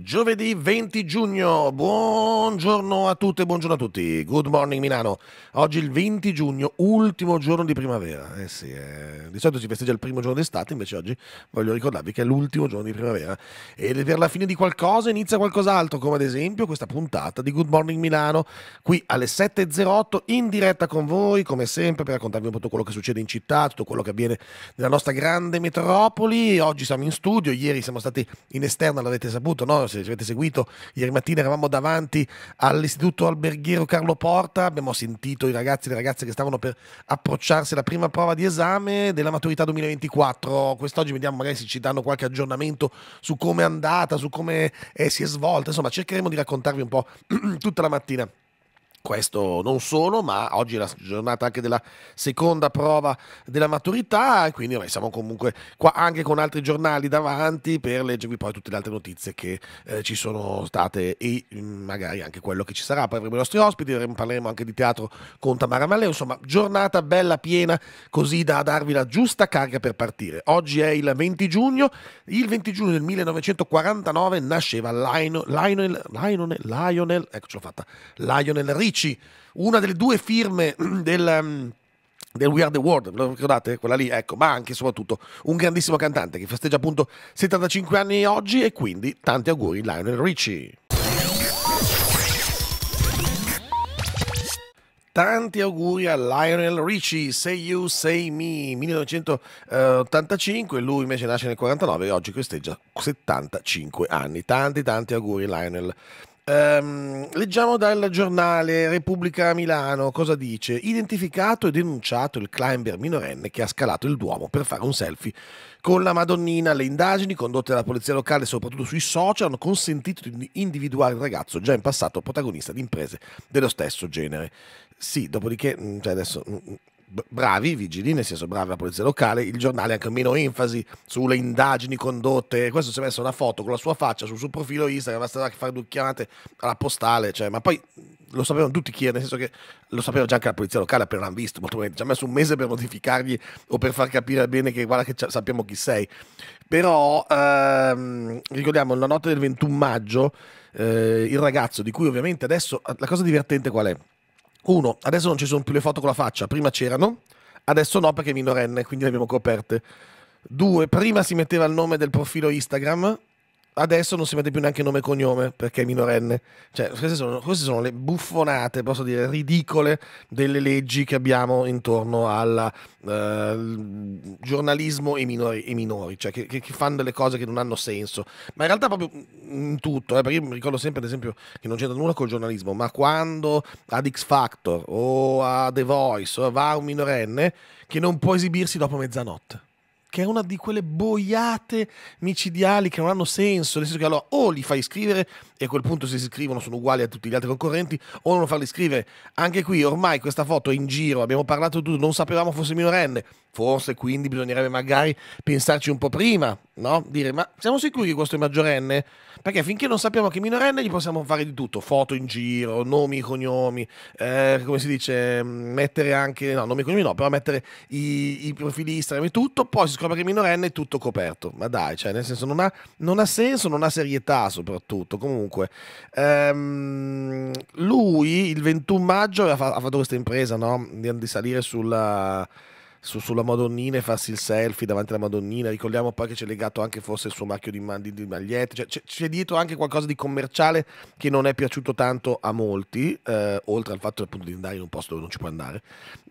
Giovedì 20 giugno, buongiorno a tutte, buongiorno a tutti. Good morning Milano. Oggi il 20 giugno, ultimo giorno di primavera. Eh sì, eh. di solito si festeggia il primo giorno d'estate, invece oggi voglio ricordarvi che è l'ultimo giorno di primavera. Ed per la fine di qualcosa inizia qualcos'altro, come ad esempio questa puntata di Good Morning Milano, qui alle 7.08 in diretta con voi, come sempre, per raccontarvi un po' tutto quello che succede in città, tutto quello che avviene nella nostra grande metropoli. Oggi siamo in studio, ieri siamo stati in esterna, l'avete saputo, no? se ci avete seguito, ieri mattina eravamo davanti all'istituto alberghiero Carlo Porta, abbiamo sentito i ragazzi e le ragazze che stavano per approcciarsi alla prima prova di esame della maturità 2024. Quest'oggi vediamo magari se ci danno qualche aggiornamento su come è andata, su come eh, si è svolta, insomma cercheremo di raccontarvi un po' tutta la mattina. Questo non solo, ma oggi è la giornata anche della seconda prova della maturità quindi noi siamo comunque qua anche con altri giornali davanti per leggervi poi tutte le altre notizie che eh, ci sono state e mm, magari anche quello che ci sarà. Poi avremo i nostri ospiti, parleremo anche di teatro con Tamara Malle, insomma giornata bella piena così da darvi la giusta carica per partire. Oggi è il 20 giugno, il 20 giugno del 1949 nasceva Lionel, Lionel, Lionel, Lionel, ecco ce l'ho fatta, Lionel Richie Ricci, una delle due firme del mm, del We Are the World, lo ricordate? Quella lì, ecco, ma anche e soprattutto un grandissimo cantante che festeggia appunto 75 anni oggi e quindi tanti auguri Lionel Richie. Tanti auguri a Lionel Richie, Say You, Say Me, 1985, lui invece nasce nel 49 e oggi festeggia 75 anni. Tanti tanti auguri Lionel Richie. Um, leggiamo dal giornale Repubblica Milano cosa dice. Identificato e denunciato il climber minorenne che ha scalato il Duomo per fare un selfie con la Madonnina. Le indagini condotte dalla polizia locale, soprattutto sui social, hanno consentito di individuare il ragazzo già in passato protagonista di imprese dello stesso genere. Sì, dopodiché, mm, cioè adesso mm, mm bravi i vigili, nel senso brava la polizia locale, il giornale ha anche meno enfasi sulle indagini condotte, questo si è messo una foto con la sua faccia sul suo profilo Instagram, basta fare due chiamate alla postale, cioè, ma poi lo sapevano tutti chi era, nel senso che lo sapeva già anche la polizia locale appena l'hanno visto, molto bene, ci ha messo un mese per notificargli o per far capire bene che guarda che sappiamo chi sei, però ehm, ricordiamo la notte del 21 maggio eh, il ragazzo di cui ovviamente adesso la cosa divertente qual è? Uno, adesso non ci sono più le foto con la faccia, prima c'erano, adesso no perché è minorenne, quindi le abbiamo coperte. Due, prima si metteva il nome del profilo Instagram, adesso non si mette più neanche nome e cognome perché è minorenne. Cioè, queste, sono, queste sono le buffonate, posso dire, ridicole delle leggi che abbiamo intorno al eh, giornalismo e minori, e minori cioè che, che, che, fanno delle cose che non hanno senso. Ma in realtà proprio in tutto, eh, perché io mi ricordo sempre, ad esempio, che non c'entra nulla col giornalismo, ma quando ad X Factor o a The Voice va un minorenne che non può esibirsi dopo mezzanotte che è una di quelle boiate micidiali che non hanno senso, nel senso che allora o li fai scrivere e a quel punto se si scrivono sono uguali a tutti gli altri concorrenti o non farli scrivere. Anche qui ormai questa foto è in giro, abbiamo parlato di tutto, non sapevamo fosse minorenne, forse quindi bisognerebbe magari pensarci un po' prima, no? Dire ma siamo sicuri che questo è maggiorenne? Perché finché non sappiamo che è minorenne gli possiamo fare di tutto, foto in giro, nomi, cognomi, eh, come si dice, mettere anche, no, nomi e cognomi no, però mettere i, i profili Instagram e tutto, poi si scopre che è minorenne è tutto coperto. Ma dai, cioè nel senso non ha, non ha senso, non ha serietà soprattutto, comunque Comunque, ehm, lui il 21 maggio ha fatto questa impresa no? di salire sulla, su, sulla Madonnina e farsi il selfie davanti alla Madonnina. Ricordiamo poi che c'è legato anche forse il suo marchio di, di, di magliette. Cioè, c'è, c'è, dietro anche qualcosa di commerciale che non è piaciuto tanto a molti, eh, oltre al fatto appunto di andare in un posto dove non ci può andare.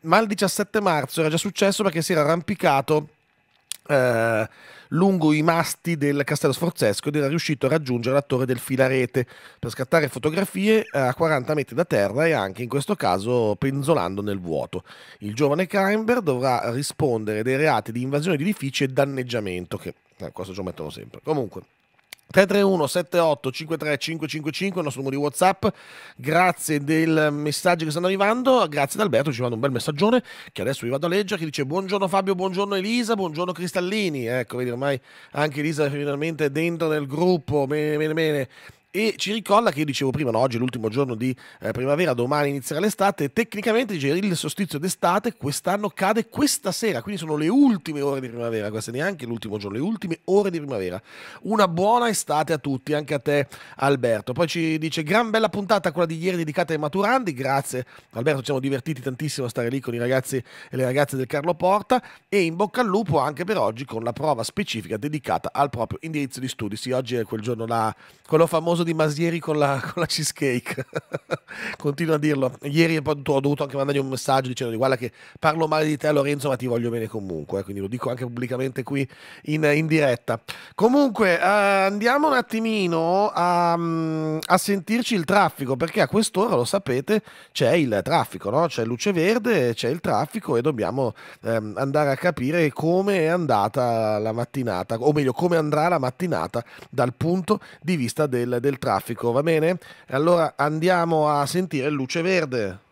Ma il 17 marzo era già successo perché si era arrampicato. Eh, lungo i masti del Castello Sforzesco ed era riuscito a raggiungere la torre del filarete per scattare fotografie a 40 metri da terra e anche in questo caso penzolando nel vuoto. Il giovane Kainberg dovrà rispondere dei reati di invasione di edifici e danneggiamento, che eh, questo ci mettono sempre. Comunque, 331 78 53 555 il nostro numero di whatsapp grazie del messaggio che stanno arrivando grazie ad Alberto ci manda un bel messaggione che adesso vi vado a leggere che dice buongiorno Fabio buongiorno Elisa buongiorno Cristallini ecco vedi ormai anche Elisa finalmente dentro nel gruppo bene bene bene e ci ricorda che io dicevo prima, no, oggi è l'ultimo giorno di eh, primavera, domani inizierà l'estate, tecnicamente dice, il sostizio d'estate quest'anno cade questa sera, quindi sono le ultime ore di primavera, questa neanche l'ultimo giorno, le ultime ore di primavera. Una buona estate a tutti, anche a te Alberto. Poi ci dice gran bella puntata quella di ieri dedicata ai maturandi, grazie Alberto, ci siamo divertiti tantissimo a stare lì con i ragazzi e le ragazze del Carlo Porta e in bocca al lupo anche per oggi con la prova specifica dedicata al proprio indirizzo di studi. Sì, oggi è quel giorno là, quello famoso caso di Masieri con la, con la cheesecake. Continuo a dirlo. Ieri ho dovuto anche mandargli un messaggio dicendo guarda che parlo male di te Lorenzo ma ti voglio bene comunque, eh, quindi lo dico anche pubblicamente qui in, in diretta. Comunque eh, andiamo un attimino a, mm, a, sentirci il traffico perché a quest'ora lo sapete c'è il traffico, no? c'è luce verde, c'è il traffico e dobbiamo ehm, andare a capire come è andata la mattinata, o meglio come andrà la mattinata dal punto di vista del, del del traffico, va bene? Allora andiamo a sentire Luce Verde.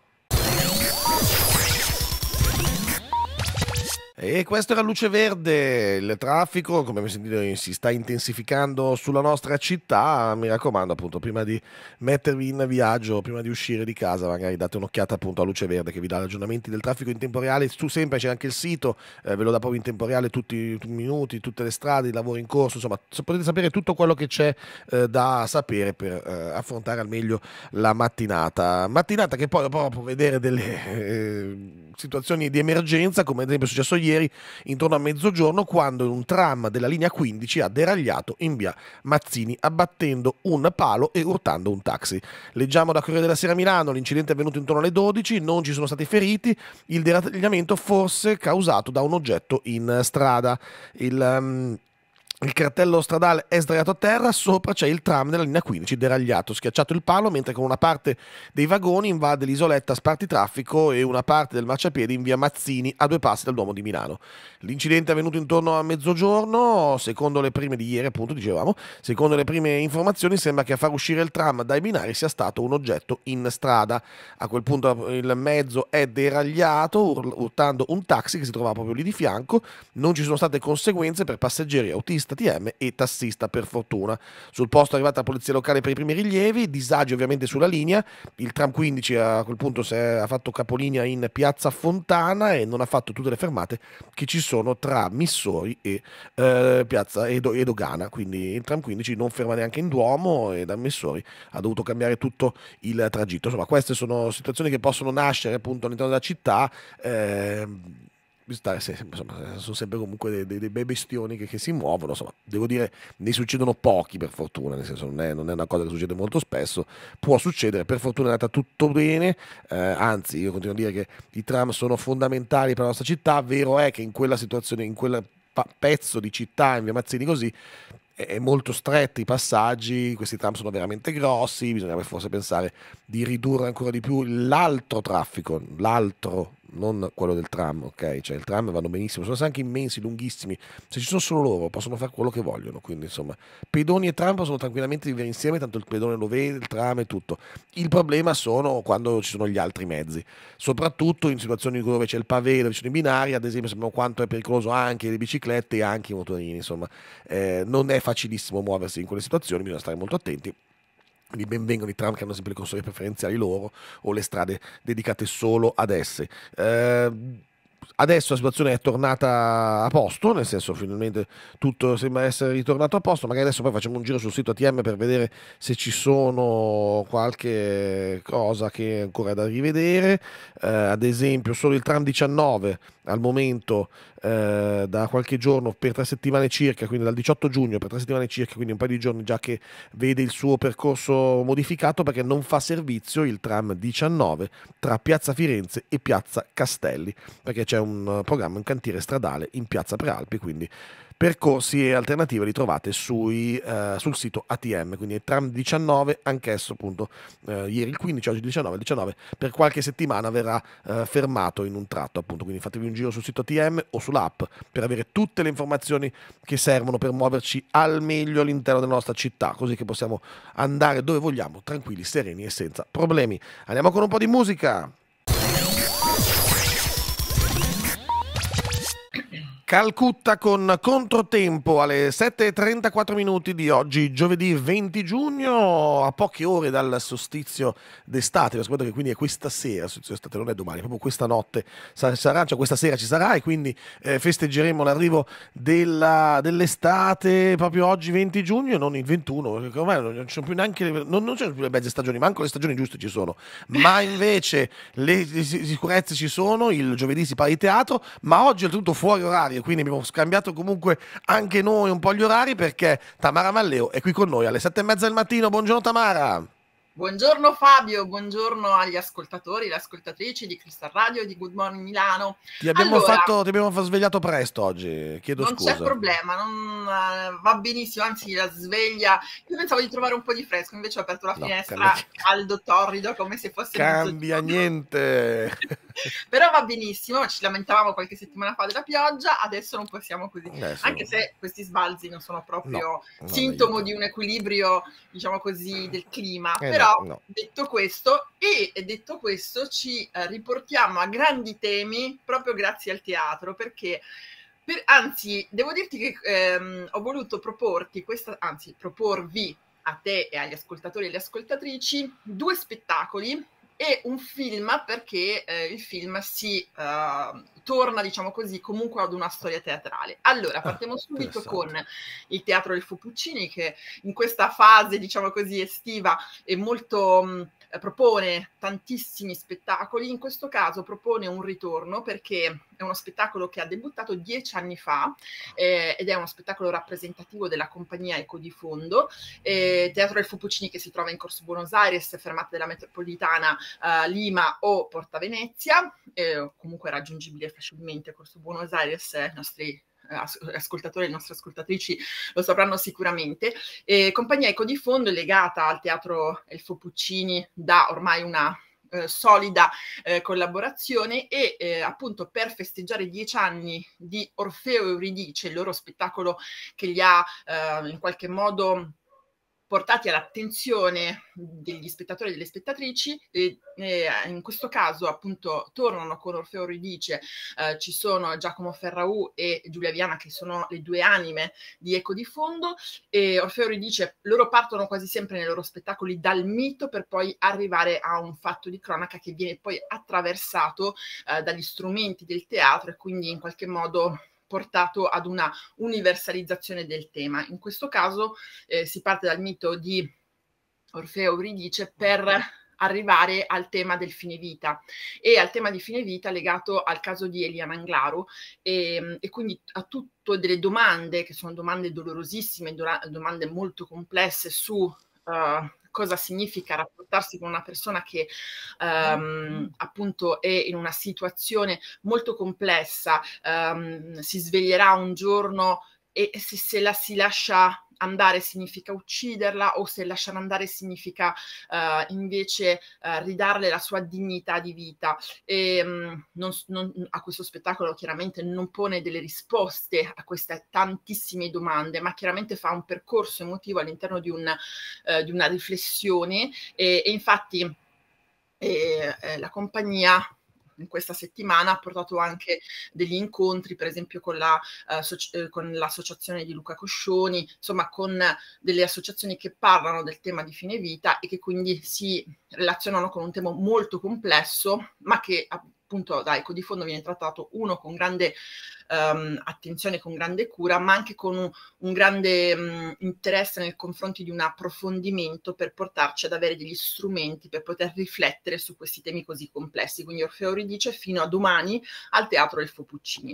E questo era Luce Verde, il traffico come abbiamo sentito si sta intensificando sulla nostra città, mi raccomando appunto prima di mettervi in viaggio, prima di uscire di casa magari date un'occhiata appunto a Luce Verde che vi dà aggiornamenti del traffico in tempo reale, su sempre c'è anche il sito, eh, ve lo dà proprio in tempo reale tutti i minuti, tutte le strade, i lavori in corso, insomma potete sapere tutto quello che c'è eh, da sapere per eh, affrontare al meglio la mattinata, mattinata che poi dopo vedere delle eh, situazioni di emergenza, come ad esempio è successo ieri intorno a mezzogiorno, quando un tram della linea 15 ha deragliato in via Mazzini, abbattendo un palo e urtando un taxi. Leggiamo da Corriere della Sera Milano, l'incidente è avvenuto intorno alle 12, non ci sono stati feriti, il deragliamento forse causato da un oggetto in strada. Il, um, il cartello stradale è sdraiato a terra, sopra c'è il tram della linea 15 deragliato, schiacciato il palo mentre con una parte dei vagoni invade l'isoletta spartitraffico e una parte del marciapiede in via Mazzini a due passi dal Duomo di Milano. L'incidente è avvenuto intorno a mezzogiorno, secondo le prime di ieri appunto dicevamo, secondo le prime informazioni sembra che a far uscire il tram dai binari sia stato un oggetto in strada. A quel punto eh, il mezzo è deragliato urtando un taxi che si trovava proprio lì di fianco, non ci sono state conseguenze per passeggeri e autisti testa TM e tassista per fortuna. Sul posto è arrivata la polizia locale per i primi rilievi, disagio ovviamente sulla linea, il tram 15 a quel punto si è, ha fatto capolinea in piazza Fontana e non ha fatto tutte le fermate che ci sono tra Missori e eh, piazza Edo, Edogana, quindi il tram 15 non ferma neanche in Duomo e da Missori ha dovuto cambiare tutto il tragitto. Insomma, queste sono situazioni che possono nascere appunto all'interno della città. Eh, insomma, sono sempre comunque dei, dei, dei bei bestioni che, che, si muovono, insomma, devo dire ne succedono pochi per fortuna, nel senso non è, non è, una cosa che succede molto spesso, può succedere, per fortuna è andata tutto bene, eh, anzi io continuo a dire che i tram sono fondamentali per la nostra città, vero è che in quella situazione, in quel pezzo di città, in via Mazzini così, molto stretti i passaggi, questi tram sono veramente grossi, bisognerebbe forse pensare di ridurre ancora di più l'altro traffico, l'altro non quello del tram, ok? Cioè il tram vanno benissimo, sono anche immensi, lunghissimi, se ci sono solo loro possono fare quello che vogliono, quindi insomma pedoni e tram possono tranquillamente vivere insieme, tanto il pedone lo vede, il tram e tutto. Il problema sono quando ci sono gli altri mezzi, soprattutto in situazioni dove c'è il pavé, dove ci sono i binari, ad esempio sappiamo quanto è pericoloso anche le biciclette e anche i motorini, insomma eh, non è facilissimo muoversi in quelle situazioni, bisogna stare molto attenti quindi benvengono i tram che hanno sempre le console preferenziali loro o le strade dedicate solo ad esse. Eh, adesso la situazione è tornata a posto, nel senso finalmente tutto sembra essere ritornato a posto, magari adesso poi facciamo un giro sul sito ATM per vedere se ci sono qualche cosa che è ancora da rivedere, eh, ad esempio solo il tram 19 al momento eh, da qualche giorno per tre settimane circa, quindi dal 18 giugno per tre settimane circa, quindi un paio di giorni già che vede il suo percorso modificato perché non fa servizio il tram 19 tra Piazza Firenze e Piazza Castelli, perché c'è un eh, programma, un cantiere stradale in Piazza Prealpi, quindi Percorsi e alternative li trovate sui, eh, sul sito ATM, quindi è tram 19, anch'esso appunto eh, ieri il 15, oggi il 19, il 19 per qualche settimana verrà eh, fermato in un tratto appunto, quindi fatevi un giro sul sito ATM o sull'app per avere tutte le informazioni che servono per muoverci al meglio all'interno della nostra città, così che possiamo andare dove vogliamo, tranquilli, sereni e senza problemi. Andiamo con un po' di musica. Calcutta con controtempo alle 7.34 minuti di oggi, giovedì 20 giugno, a poche ore dal sostizio d'estate. Vi ascolto che quindi è questa sera, sostizio d'estate non è domani, è proprio questa notte sarà, cioè questa sera ci sarà e quindi eh, festeggeremo l'arrivo dell'estate proprio oggi 20 giugno non il 21, perché ormai non ci sono più neanche le, non, non più le mezze stagioni, manco le stagioni giuste ci sono. Ma invece le, le sicurezze ci sono, il giovedì si parla di teatro, ma oggi è tutto fuori orario quindi abbiamo scambiato comunque anche noi un po' gli orari perché Tamara Malleo è qui con noi alle sette e mezza del mattino. Buongiorno Tamara. Buongiorno Fabio, buongiorno agli ascoltatori e le ascoltatrici di Cristal Radio di Good Morning Milano. Ti abbiamo, allora, fatto, ti abbiamo svegliato presto oggi, chiedo non scusa. Non c'è problema, non, eh, va benissimo, anzi la sveglia. Io pensavo di trovare un po' di fresco, invece ho aperto la no, finestra caldo torrido come se fosse... Cambia niente! Però va benissimo, ci lamentavamo qualche settimana fa della pioggia, adesso non possiamo così. Adesso... Anche se questi sbalzi non sono proprio no, sintomo di un equilibrio, diciamo così, del clima. Eh Però no, detto questo, e detto questo, ci eh, riportiamo a grandi temi proprio grazie al teatro, perché per, anzi, devo dirti che ehm, ho voluto proporti questa, anzi, proporvi a te e agli ascoltatori e alle ascoltatrici due spettacoli e un film perché eh, il film si uh, torna, diciamo così, comunque ad una storia teatrale. Allora, ah, partiamo ah, subito con il Teatro del Fu Puccini che in questa fase, diciamo così, estiva è molto... Mh, eh, propone tantissimi spettacoli, in questo caso propone un ritorno perché è uno spettacolo che ha debuttato dieci anni fa eh, ed è uno spettacolo rappresentativo della compagnia Eco di Fondo, eh, Teatro del Fupuccini che si trova in Corso Buenos Aires, fermata della metropolitana eh, Lima o Porta Venezia, eh, comunque raggiungibile facilmente Corso Buenos Aires, i nostri ascoltatori e nostre ascoltatrici lo sapranno sicuramente. Eh, compagnia Eco di Fondo è legata al teatro Elfo Puccini da ormai una eh, solida eh, collaborazione e eh, appunto per festeggiare dieci anni di Orfeo e Euridice, il loro spettacolo che li ha eh, in qualche modo portati all'attenzione degli spettatori e delle spettatrici. E, e eh, in questo caso, appunto, tornano con Orfeo Ridice, eh, ci sono Giacomo Ferraù e Giulia Viana, che sono le due anime di Eco di Fondo. E Orfeo Ridice, loro partono quasi sempre nei loro spettacoli dal mito per poi arrivare a un fatto di cronaca che viene poi attraversato eh, dagli strumenti del teatro e quindi in qualche modo portato ad una universalizzazione del tema. In questo caso eh, si parte dal mito di Orfeo Euridice per arrivare al tema del fine vita e al tema di fine vita legato al caso di Eliana Anglaro e, ehm, e quindi a tutte delle domande che sono domande dolorosissime, do- domande molto complesse su uh, cosa significa rapportarsi con una persona che ehm, appunto è in una situazione molto complessa, ehm, si sveglierà un giorno e se, se la si lascia andare significa ucciderla o se lasciare andare significa uh, invece uh, ridarle la sua dignità di vita. E, um, non, non, a questo spettacolo chiaramente non pone delle risposte a queste tantissime domande, ma chiaramente fa un percorso emotivo all'interno di, un, uh, di una riflessione e, e infatti eh, eh, la compagnia in questa settimana ha portato anche degli incontri, per esempio con, la, eh, eh, con l'associazione di Luca Coscioni, insomma con delle associazioni che parlano del tema di fine vita e che quindi si relazionano con un tema molto complesso, ma che appunto da Eco di Fondo viene trattato uno con grande um, attenzione, con grande cura, ma anche con un, un grande um, interesse nel confronto di un approfondimento per portarci ad avere degli strumenti per poter riflettere su questi temi così complessi. Quindi Orfeo ridice fino a domani al Teatro Elfo Puccini.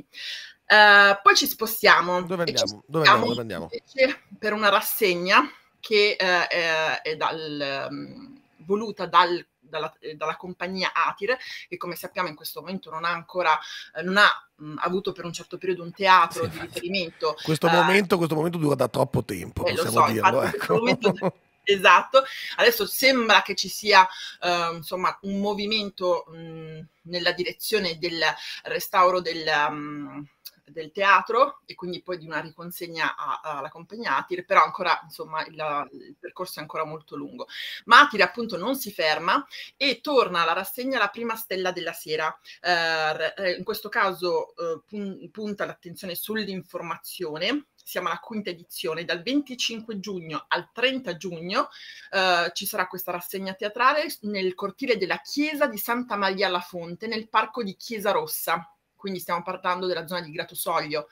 Uh, poi ci spostiamo. Dove andiamo? Spostiamo Dove andiamo? Dove andiamo? Per una rassegna che uh, è, è dal, um, voluta dal dalla, eh, dalla, compagnia Atire, che come sappiamo in questo momento non ha ancora, eh, non ha mh, mm, avuto per un certo periodo un teatro sì, di riferimento. Questo, eh, momento, questo, momento, dura da troppo tempo, eh, possiamo so, dirlo. Ecco. Esatto, adesso sembra che ci sia uh, insomma, un movimento mh, mm, nella direzione del restauro del, um, del teatro e quindi poi di una riconsegna alla compagnia Atir, però ancora insomma il, il, percorso è ancora molto lungo. Ma Atir appunto non si ferma e torna alla rassegna La prima stella della sera, eh, eh in questo caso eh, pun- punta l'attenzione sull'informazione siamo alla quinta edizione, dal 25 giugno al 30 giugno eh, ci sarà questa rassegna teatrale nel cortile della chiesa di Santa Maria alla Fonte, nel parco di Chiesa Rossa quindi stiamo parlando della zona di Gratosoglio.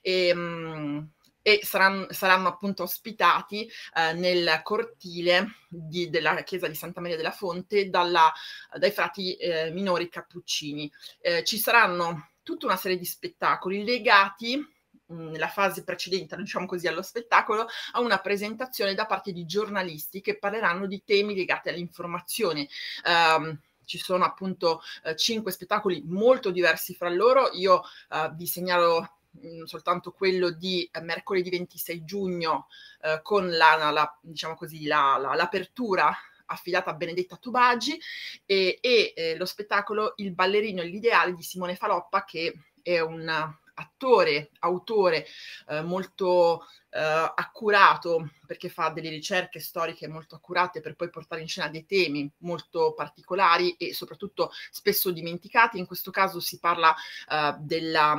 Ehm, e, e saranno, saranno, appunto ospitati eh, nel cortile di, della chiesa di Santa Maria della Fonte dalla, dai frati eh, minori cappuccini. Eh, ci saranno tutta una serie di spettacoli legati mm, nella fase precedente, diciamo così, allo spettacolo, a una presentazione da parte di giornalisti che parleranno di temi legati all'informazione. Um, ci sono appunto eh, cinque spettacoli molto diversi fra loro. Io eh, vi segnalo mh, mm, soltanto quello di eh, mercoledì 26 giugno con la, la, diciamo così, la, l'apertura affidata a Benedetta Tubagi e, e eh, lo spettacolo Il ballerino e l'ideale di Simone Faloppa che è un attore, autore eh, molto eh, accurato, perché fa delle ricerche storiche molto accurate per poi portare in scena dei temi molto particolari e soprattutto spesso dimenticati. In questo caso si parla eh, della...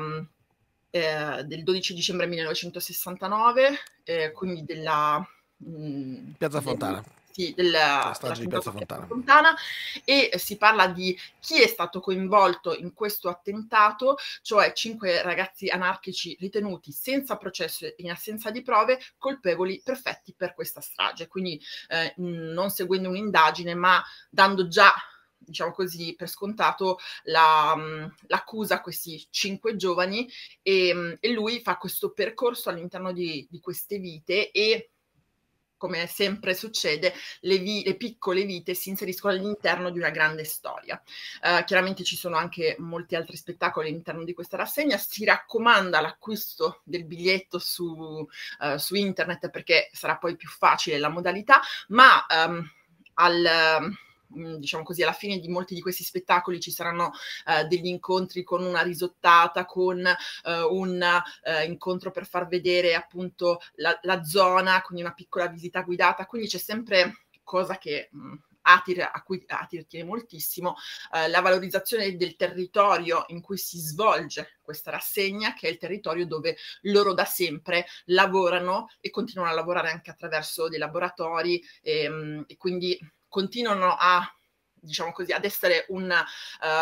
Eh, del 12 dicembre 1969, eh, quindi della mh, mm, Piazza Fontana. Del, del, della, strage di Piazza Fontana. Fontana. e si parla di chi è stato coinvolto in questo attentato, cioè cinque ragazzi anarchici ritenuti senza processo e in assenza di prove colpevoli perfetti per questa strage. Quindi eh, non seguendo un'indagine ma dando già diciamo così, per scontato la, mm, l'accusa a questi cinque giovani e, ehm, e, lui fa questo percorso all'interno di, di queste vite e come sempre succede, le, vi- le piccole vite si inseriscono all'interno di una grande storia. Uh, chiaramente ci sono anche molti altri spettacoli all'interno di questa rassegna. Si raccomanda l'acquisto del biglietto su, uh, su internet perché sarà poi più facile la modalità, ma um, al Mm, diciamo così, alla fine di molti di questi spettacoli ci saranno eh, degli incontri con una risottata, con eh, un eh, incontro per far vedere appunto la, la, zona, quindi una piccola visita guidata, quindi c'è sempre cosa che mh, mm, Atir, a cui Atir tiene moltissimo, eh, la valorizzazione del territorio in cui si svolge questa rassegna, che è il territorio dove loro da sempre lavorano e continuano a lavorare anche attraverso dei laboratori e, ehm, e quindi continuano a diciamo così, ad essere un,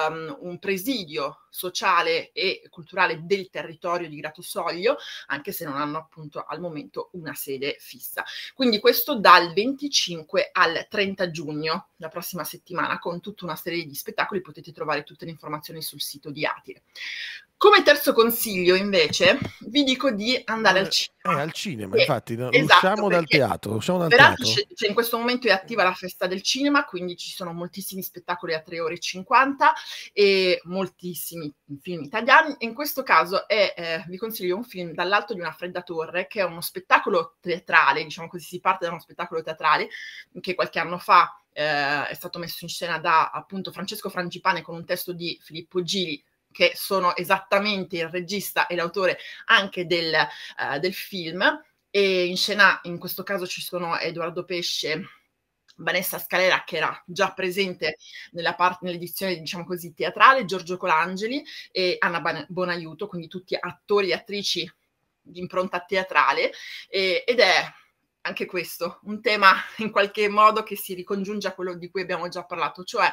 um, un, presidio sociale e culturale del territorio di Grato Soglio, anche se non hanno appunto al momento una sede fissa. Quindi questo dal 25 al 30 giugno, la prossima settimana, con tutta una serie di spettacoli, potete trovare tutte le informazioni sul sito di Atile. Come terzo consiglio, invece, vi dico di andare al eh, cinema. Eh, al cinema, eh, infatti, esatto, usciamo dal teatro. Usciamo dal peraltro, teatro. Cioè, in questo momento è attiva la festa del cinema, quindi ci sono moltissimi spettacoli a 3 ore e 50 e moltissimi film italiani. In questo caso è, eh, vi consiglio un film dall'alto di una fredda torre, che è uno spettacolo teatrale, diciamo così, si parte da uno spettacolo teatrale che qualche anno fa eh, è stato messo in scena da appunto Francesco Frangipane con un testo di Filippo Gili, che sono esattamente il regista e l'autore anche del, uh, del film. E in scena, in questo caso, ci sono Edoardo Pesce Vanessa Scalera, che era già presente nella parte, nell'edizione, diciamo così, teatrale, Giorgio Colangeli e Anna Bonaiuto, quindi tutti attori e attrici di impronta teatrale, e, ed è anche questo, un tema in qualche modo che si ricongiunge a quello di cui abbiamo già parlato, cioè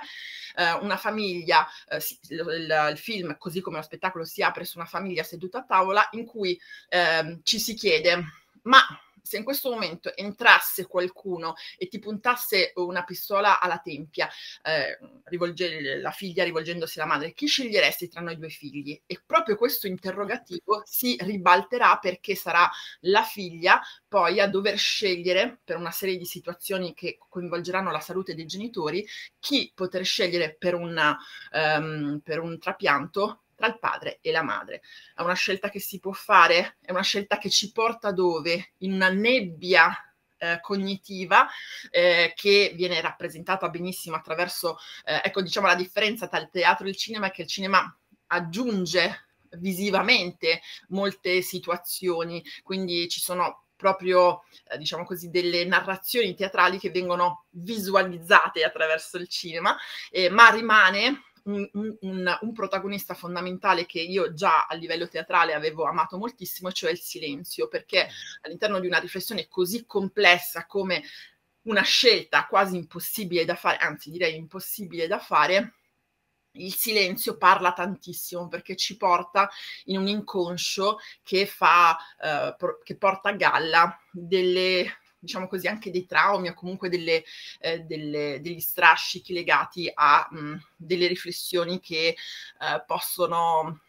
eh, una famiglia, eh, il, il, film così come lo spettacolo si apre su una famiglia seduta a tavola in cui eh, ci si chiede ma se in questo momento entrasse qualcuno e ti puntasse una pistola alla tempia, eh, rivolge, la figlia rivolgendosi alla madre, chi sceglieresti tra noi due figli? E proprio questo interrogativo si ribalterà perché sarà la figlia poi a dover scegliere, per una serie di situazioni che coinvolgeranno la salute dei genitori, chi poter scegliere per, una, um, per un trapianto tra il padre e la madre. È una scelta che si può fare, è una scelta che ci porta dove? In una nebbia eh, cognitiva eh, che viene rappresentata benissimo attraverso, eh, ecco diciamo la differenza tra il teatro e il cinema è che il cinema aggiunge visivamente molte situazioni, quindi ci sono proprio, eh, diciamo così, delle narrazioni teatrali che vengono visualizzate attraverso il cinema, eh, ma rimane un, un, un, protagonista fondamentale che io già a livello teatrale avevo amato moltissimo, cioè il silenzio, perché all'interno di una riflessione così complessa come una scelta quasi impossibile da fare, anzi direi impossibile da fare, il silenzio parla tantissimo perché ci porta in un inconscio che, fa, eh, pro- che porta a galla delle diciamo così, anche dei traumi o comunque delle, eh, delle, degli strascichi legati a mh, mm, delle riflessioni che eh, possono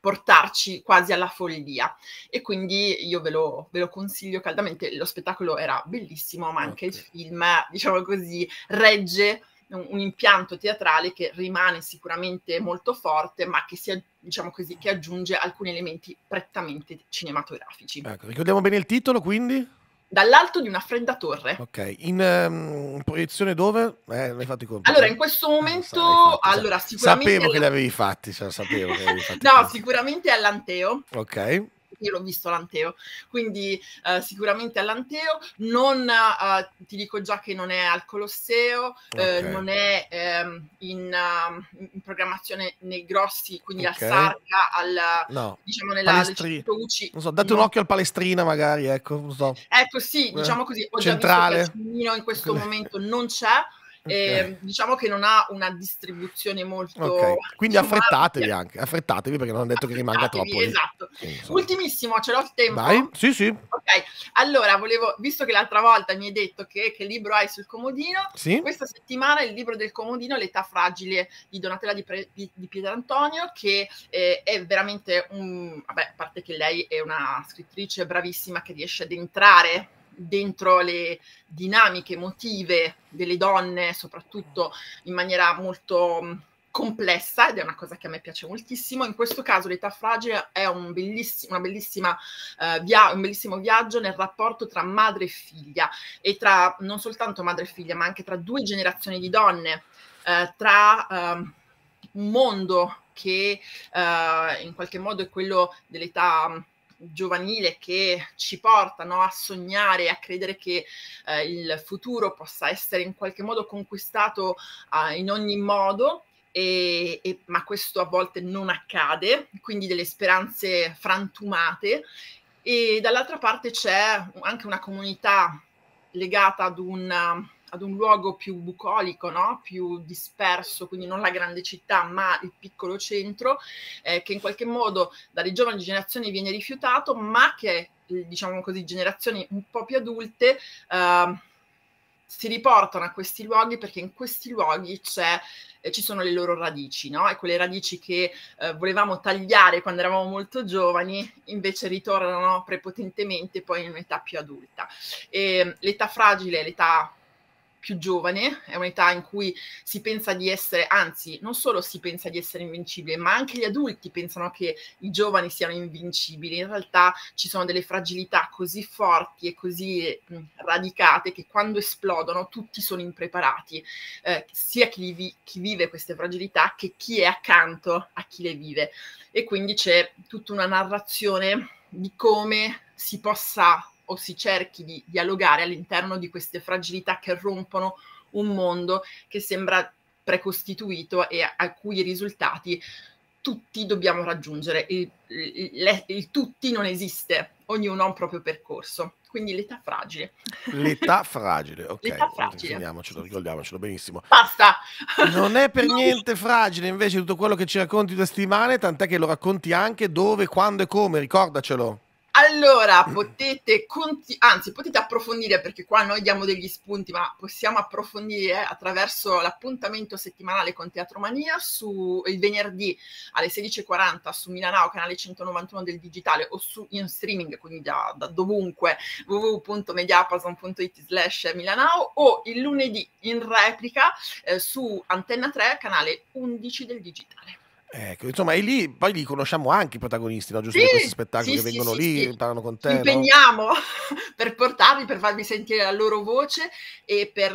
portarci quasi alla follia. E quindi io ve lo, ve lo, consiglio caldamente. Lo spettacolo era bellissimo, ma anche okay. il film, diciamo così, regge un, impianto teatrale che rimane sicuramente molto forte, ma che, si, diciamo così, che aggiunge alcuni elementi prettamente cinematografici. Ecco, ricordiamo bene il titolo, quindi? dall'alto di una fredda torre. Ok, in, um, ehm, proiezione dove? Eh, l'hai fatto i compiti. Allora, in questo momento, so, fatti, allora, sicuramente... Sapevo che li avevi fatti, cioè, sapevo che li fatti. no, sicuramente è all'Anteo. Ok perché l'ho visto all'Anteo. Quindi eh, sicuramente all'Anteo, non, eh, ti dico già che non è al Colosseo, eh, okay. non è ehm, in, ehm, in, programmazione nei grossi, quindi okay. al Sarga, al, no. diciamo nella Palestri... UCI. Non so, date no. un occhio al Palestrina magari, ecco. non So. Ecco sì, diciamo eh, così, ho Centrale. già visto che in questo momento non c'è, Okay. Ehm, diciamo che non ha una distribuzione molto... Okay. Quindi affrettatevi anche, affrettatevi perché non ho detto che rimanga troppo. Esatto. Quindi, Ultimissimo, ce l'ho il tempo? Vai, sì sì. Ok, allora volevo, visto che l'altra volta mi hai detto che, che libro hai sul comodino, sì? questa settimana il libro del comodino L'età fragile di Donatella di, Pre- di, di Pietrantonio che eh, è veramente un... vabbè, a parte che lei è una scrittrice bravissima che riesce ad entrare dentro le dinamiche emotive delle donne, soprattutto in maniera molto mm, complessa ed è una cosa che a me piace moltissimo. In questo caso l'età fragile è un, bellissimo, eh, via- un bellissimo viaggio nel rapporto tra madre e figlia e tra non soltanto madre e figlia ma anche tra due generazioni di donne, eh, tra eh, un mondo che eh, in qualche modo è quello dell'età mm, giovanile che ci portano a sognare, a credere che eh, il futuro possa essere in qualche modo conquistato eh, in ogni modo. E, e, ma questo a volte non accade, quindi delle speranze frantumate e dall'altra parte c'è anche una comunità legata ad un ad un luogo più bucolico, no? più disperso, quindi non la grande città ma il piccolo centro, eh, che in qualche modo dalle giovani generazioni viene rifiutato, ma che eh, diciamo così generazioni un po' più adulte eh, si riportano a questi luoghi perché in questi luoghi eh, ci sono le loro radici, no? E quelle radici che eh, volevamo tagliare quando eravamo molto giovani, invece ritornano prepotentemente poi in un'età più adulta. E ehm, l'età fragile, l'età più giovane, è un'età in cui si pensa di essere, anzi, non solo si pensa di essere invincibile, ma anche gli adulti pensano che i giovani siano invincibili. In realtà ci sono delle fragilità così forti e così mh, radicate che quando esplodono tutti sono impreparati, eh, sia chi, vi, chi vive queste fragilità che chi è accanto a chi le vive. E quindi c'è tutta una narrazione di come si possa o si cerchi di dialogare all'interno di queste fragilità che rompono un mondo che sembra precostituito e a, cui i risultati tutti dobbiamo raggiungere, il, il, il, tutti non esiste, ognuno ha un proprio percorso. Quindi l'età fragile. L'età fragile, ok. L'età fragile. Finiamocelo, ricordiamocelo benissimo. Basta! Non è per niente fragile invece tutto quello che ci racconti da settimane, tant'è che lo racconti anche dove, quando e come, ricordacelo. Allora, potete, conti- anzi, potete approfondire, perché qua noi diamo degli spunti, ma possiamo approfondire attraverso l'appuntamento settimanale con Teatromania su il venerdì alle 16.40 su Milanao, canale 191 del digitale, o su, in streaming, quindi da, da dovunque, www.mediapason.it slash Milanao, o il lunedì in replica eh, su Antenna 3, canale 11 del digitale. Ecco, insomma, e lì poi li conosciamo anche i protagonisti, no? giusto? Sì, di questi spettacoli sì, che vengono sì, lì, sì. parlano con te. Ci impegniamo no? per portarli, per farvi sentire la loro voce e per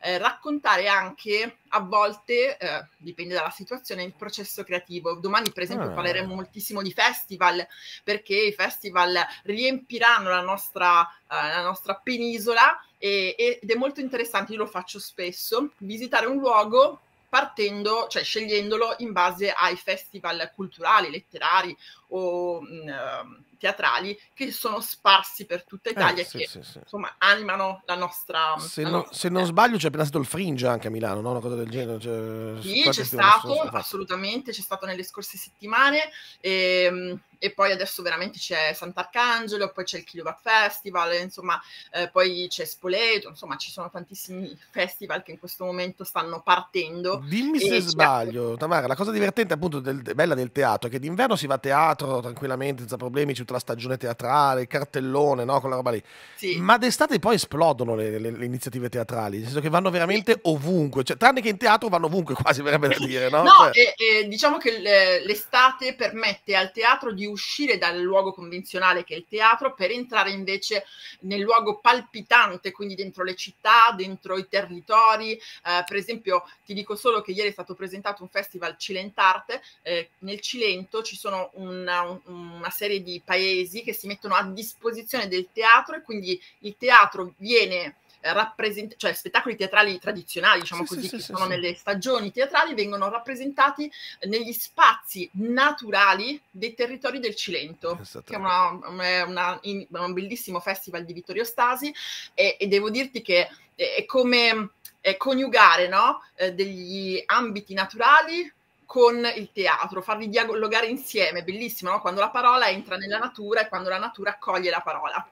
eh, raccontare anche a volte, eh, dipende dalla situazione, il processo creativo. Domani, per esempio, ah. parleremo moltissimo di festival, perché i festival riempiranno la nostra, eh, la nostra penisola ed è molto interessante, io lo faccio spesso, visitare un luogo partendo, cioè scegliendolo in base ai festival culturali, letterari o mh, mm, ehm, teatrali che sono sparsi per tutta eh, Italia eh, sì, che sì, sì. insomma animano la nostra se, la no, nostra se non sbaglio c'è appena stato il Fringe anche a Milano no? una cosa del genere cioè, sì c'è stato assolutamente c'è stato nelle scorse settimane e, ehm, e poi adesso veramente c'è Sant'Arcangelo poi c'è il Kilowatt Festival insomma eh, poi c'è Spoleto insomma ci sono tantissimi festival che in questo momento stanno partendo dimmi se sbaglio Tamara la cosa divertente appunto del, bella del teatro è che d'inverno si va a teatro tranquillamente senza problemi tutta la stagione teatrale, il cartellone, no? quella roba lì. Sì. Ma d'estate poi esplodono le, le, le, iniziative teatrali, nel senso che vanno veramente sì. ovunque, cioè, tranne che in teatro vanno ovunque quasi, verrebbe da dire. No, no cioè... e, e, diciamo che eh, l'estate permette al teatro di uscire dal luogo convenzionale che è il teatro per entrare invece nel luogo palpitante, quindi dentro le città, dentro i territori. Eh, per esempio ti dico solo che ieri è stato presentato un festival Cilentarte, eh, nel Cilento ci sono una, una serie di paesi paesi che si mettono a disposizione del teatro e quindi il teatro viene eh, rappresentati, cioè spettacoli teatrali tradizionali, diciamo sì, così, sì, che sì, sono nelle stagioni teatrali, vengono rappresentati negli spazi naturali dei territori del Cilento, che è, una, è una, in, un bellissimo festival di Vittorio Stasi e, e devo dirti che è, è come è coniugare no? eh, degli ambiti naturali con il teatro, farli dialogare insieme, bellissimo, no? quando la parola entra nella natura e quando la natura accoglie la parola.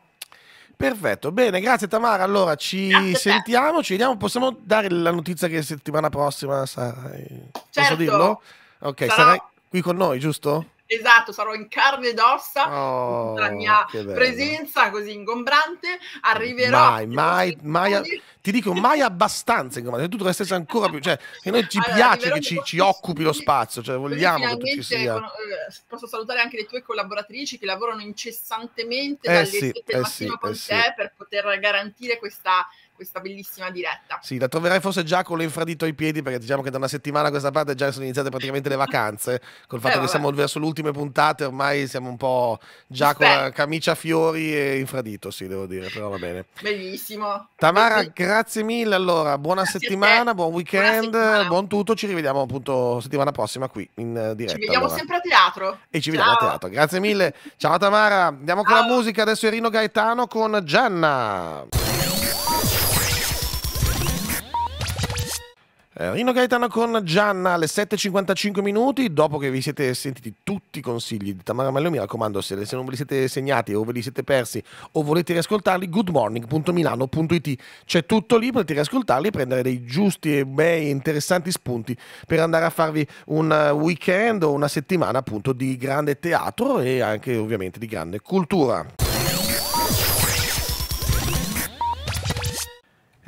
Perfetto, bene, grazie Tamara. Allora ci grazie sentiamo, ci vediamo. Possiamo dare la notizia che settimana prossima sarai. Certo. Posso dirlo? Ok, sarai, sarai qui con noi, giusto? Esatto, sarò in carne ed ossa, oh, la mia presenza così ingombrante, arriverò... Mai, mai, mai, a, ti dico mai abbastanza ingombrante, tu dovresti essere ancora più... Cioè, che noi ci allora, piace che ci, ci, occupi lo spazio, cioè vogliamo che tu ci sia. Con, eh, posso salutare anche le tue collaboratrici che lavorano incessantemente eh dalle sì, 7 eh mattina sì, con eh te sì. per poter garantire questa questa bellissima diretta. Sì, la troverai forse già con l'infradito ai piedi, perché diciamo che da una settimana a questa parte già sono iniziate praticamente le vacanze, col fatto eh, che siamo verso le ultime puntate, ormai siamo un po' già Beh. con la camicia a fiori e infradito, sì, devo dire, però va bene. Bellissimo. Tamara, Bellissimo. grazie mille, allora, buona grazie settimana, buon weekend, settimana. buon tutto, ci rivediamo appunto settimana prossima qui in eh, diretta. Ci vediamo allora. sempre a teatro. E ci vediamo a teatro, grazie mille. Ciao Tamara, andiamo Ciao. con la musica, adesso Erino Gaetano con Gianna. Eh, Rino Gaetano con Gianna alle 7.55 minuti. Dopo che vi siete sentiti tutti i consigli di Tamara Mello, mi raccomando, se, non ve li siete segnati o ve li siete persi o volete riascoltarli, goodmorning.milano.it c'è tutto lì, potete riascoltarli e prendere dei giusti e bei interessanti spunti per andare a farvi un weekend o una settimana appunto di grande teatro e anche ovviamente di grande cultura.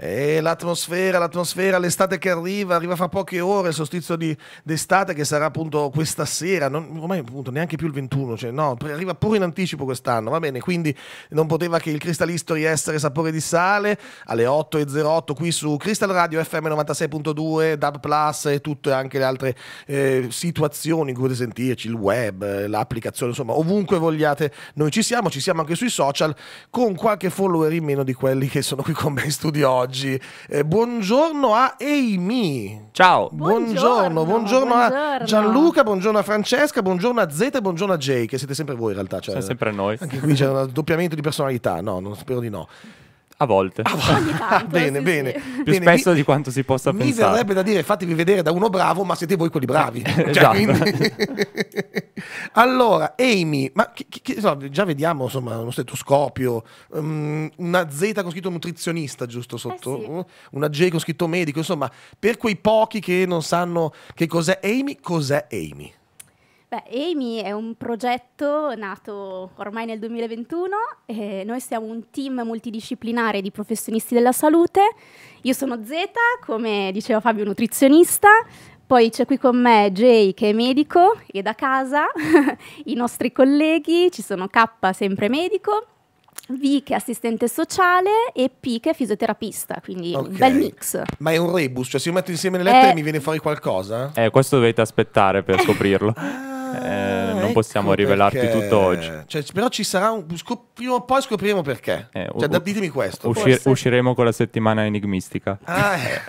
E l'atmosfera, l'atmosfera, l'estate che arriva, arriva fra poche ore, il solstizio di, d'estate che sarà appunto questa sera, non, ormai appunto neanche più il 21, cioè no, arriva pure in anticipo quest'anno, va bene, quindi non poteva che il Crystal History essere sapore di sale alle 8.08 qui su Crystal Radio FM 96.2, DAB Plus e tutte anche le altre eh, situazioni in cui potete sentirci, il web, eh, l'applicazione, insomma, ovunque vogliate, noi ci siamo, ci siamo anche sui social con qualche follower in meno di quelli che sono qui con me in studio oggi oggi. Eh, buongiorno a Amy. Ciao. Buongiorno, buongiorno, buongiorno, a Gianluca, buongiorno a Francesca, buongiorno a Z e buongiorno a Jay, che siete sempre voi in realtà. Cioè, Siamo sempre noi. Anche qui c'è un doppiamento di personalità, no, non spero di no. A volte. A volte. Tanto, bene, sì, bene. Sì. Più bene, spesso mi, di quanto si possa mi pensare. Mi verrebbe da dire fatevi vedere da uno bravo, ma siete voi quelli bravi. Eh, cioè, esatto. quindi... allora, Amy, ma chi, chi, già vediamo insomma uno stetoscopio, um, una Z con scritto nutrizionista giusto sotto, eh sì. una J con scritto medico, insomma, per quei pochi che non sanno che cos'è Amy, cos'è Amy? Beh, Amy è un progetto nato ormai nel 2021, eh, noi siamo un team multidisciplinare di professionisti della salute, io sono Zeta, come diceva Fabio, nutrizionista, poi c'è qui con me Jay che è medico e da casa, i nostri colleghi, ci sono K sempre medico, V che è assistente sociale e P che è fisioterapista, quindi okay. un bel mix. Ma è un rebus, cioè se io metto insieme le lettere è... Eh. mi viene fuori qualcosa? Eh, questo dovete aspettare per scoprirlo. ah eh, ah, non ecco possiamo rivelarti perché... tutto oggi. Cioè, però ci sarà un... Scop- prima o poi scopriremo perché. Eh, cioè, u- ditemi questo. Usci- usciremo con la settimana enigmistica. Ah, eh.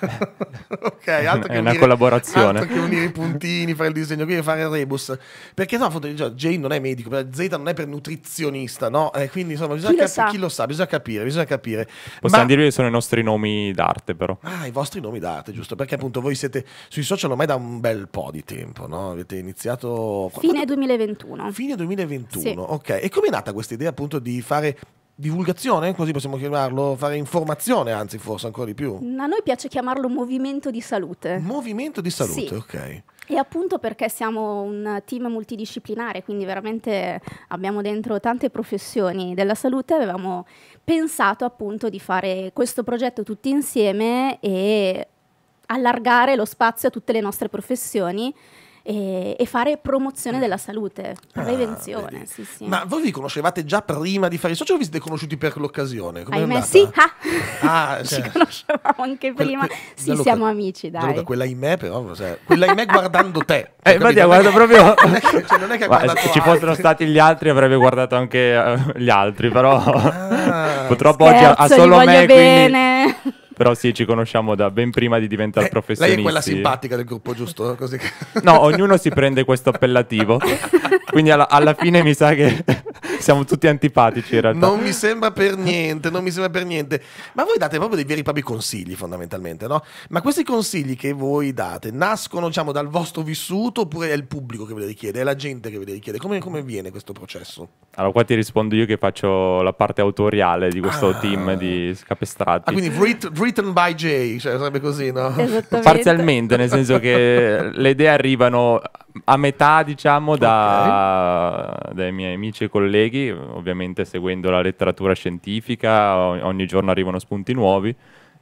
ok, altro È che una unire, collaborazione. Altro che unire i puntini, fare il disegno, qui e fare il rebus. Perché no, cioè, Jane non è medico, Z non è per nutrizionista, no? Eh, quindi insomma, bisogna chi, cap- lo sa? chi lo sa, bisogna capire, bisogna capire. Possiamo Ma... dirvi che sono i nostri nomi d'arte, però. Ah, i vostri nomi d'arte, giusto? Perché appunto voi siete sui social ormai da un bel po' di tempo, no? Avete iniziato Fine 2021. Fine 2021, sì. ok. E come è nata questa idea appunto di fare divulgazione, così possiamo chiamarlo, fare informazione, anzi forse ancora di più. A noi piace chiamarlo movimento di salute. Movimento di salute, sì. ok. E appunto perché siamo un team multidisciplinare, quindi veramente abbiamo dentro tante professioni della salute, avevamo pensato appunto di fare questo progetto tutti insieme e allargare lo spazio a tutte le nostre professioni e, e fare promozione mm. della salute, ah, prevenzione. Ah, sì, sì. Ma voi vi conoscevate già prima di fare i social o vi siete conosciuti per l'occasione? Come Ahimè, sì, ah, ah cioè, ci conoscevamo anche prima. Que, que, sì, siamo amici, dai. Da quella ahimè, però, cioè, quella in guardando te. Eh, infatti, guarda proprio... non è che, cioè, se ci fossero stati gli altri avrebbe guardato anche eh, gli altri, però... Ah, Purtroppo oggi ha solo me, bene. quindi... Però sì, ci conosciamo da ben prima di diventare eh, professionisti. Lei è quella simpatica del gruppo, giusto? Così. No, ognuno si prende questo appellativo. Quindi alla, alla fine mi sa che siamo tutti antipatici in realtà. Non mi sembra per niente, non mi sembra per niente. Ma voi date proprio dei veri e propri consigli fondamentalmente, no? Ma questi consigli che voi date nascono, diciamo, dal vostro vissuto oppure è il pubblico che ve li richiede, è la gente che ve li richiede? Come, come avviene questo processo? Allora qua ti rispondo io che faccio la parte autoriale di questo ah. team di scapestrati. Ah, quindi writ- written by Jay, cioè sarebbe così, no? Parzialmente, nel senso che le idee arrivano a metà, diciamo, da, okay. dai miei amici e colleghi, ovviamente seguendo la letteratura scientifica, ogni giorno arrivano spunti nuovi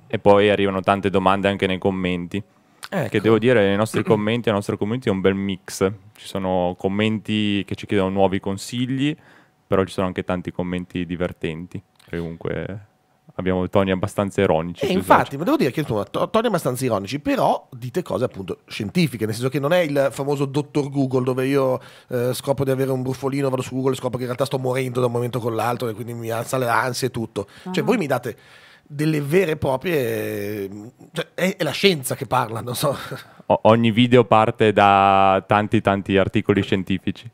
e poi arrivano tante domande anche nei commenti. Ecco. Che devo dire, nei nostri commenti, la nostra community è un bel mix. Ci sono commenti che ci chiedono nuovi consigli, però ci sono anche tanti commenti divertenti. Comunque abbiamo toni abbastanza ironici. E eh, infatti, ma devo dire che sono toni abbastanza ironici, però dite cose appunto scientifiche, nel senso che non è il famoso dottor Google dove io eh, scopro di avere un brufolino, vado su Google e scopro che in realtà sto morendo da un momento con l'altro e quindi mi alza le ansie e tutto. Cioè, ah. Cioè voi mi date delle vere e proprie... Cioè, è, è la scienza che parla, non so. O- ogni video parte da tanti tanti articoli scientifici.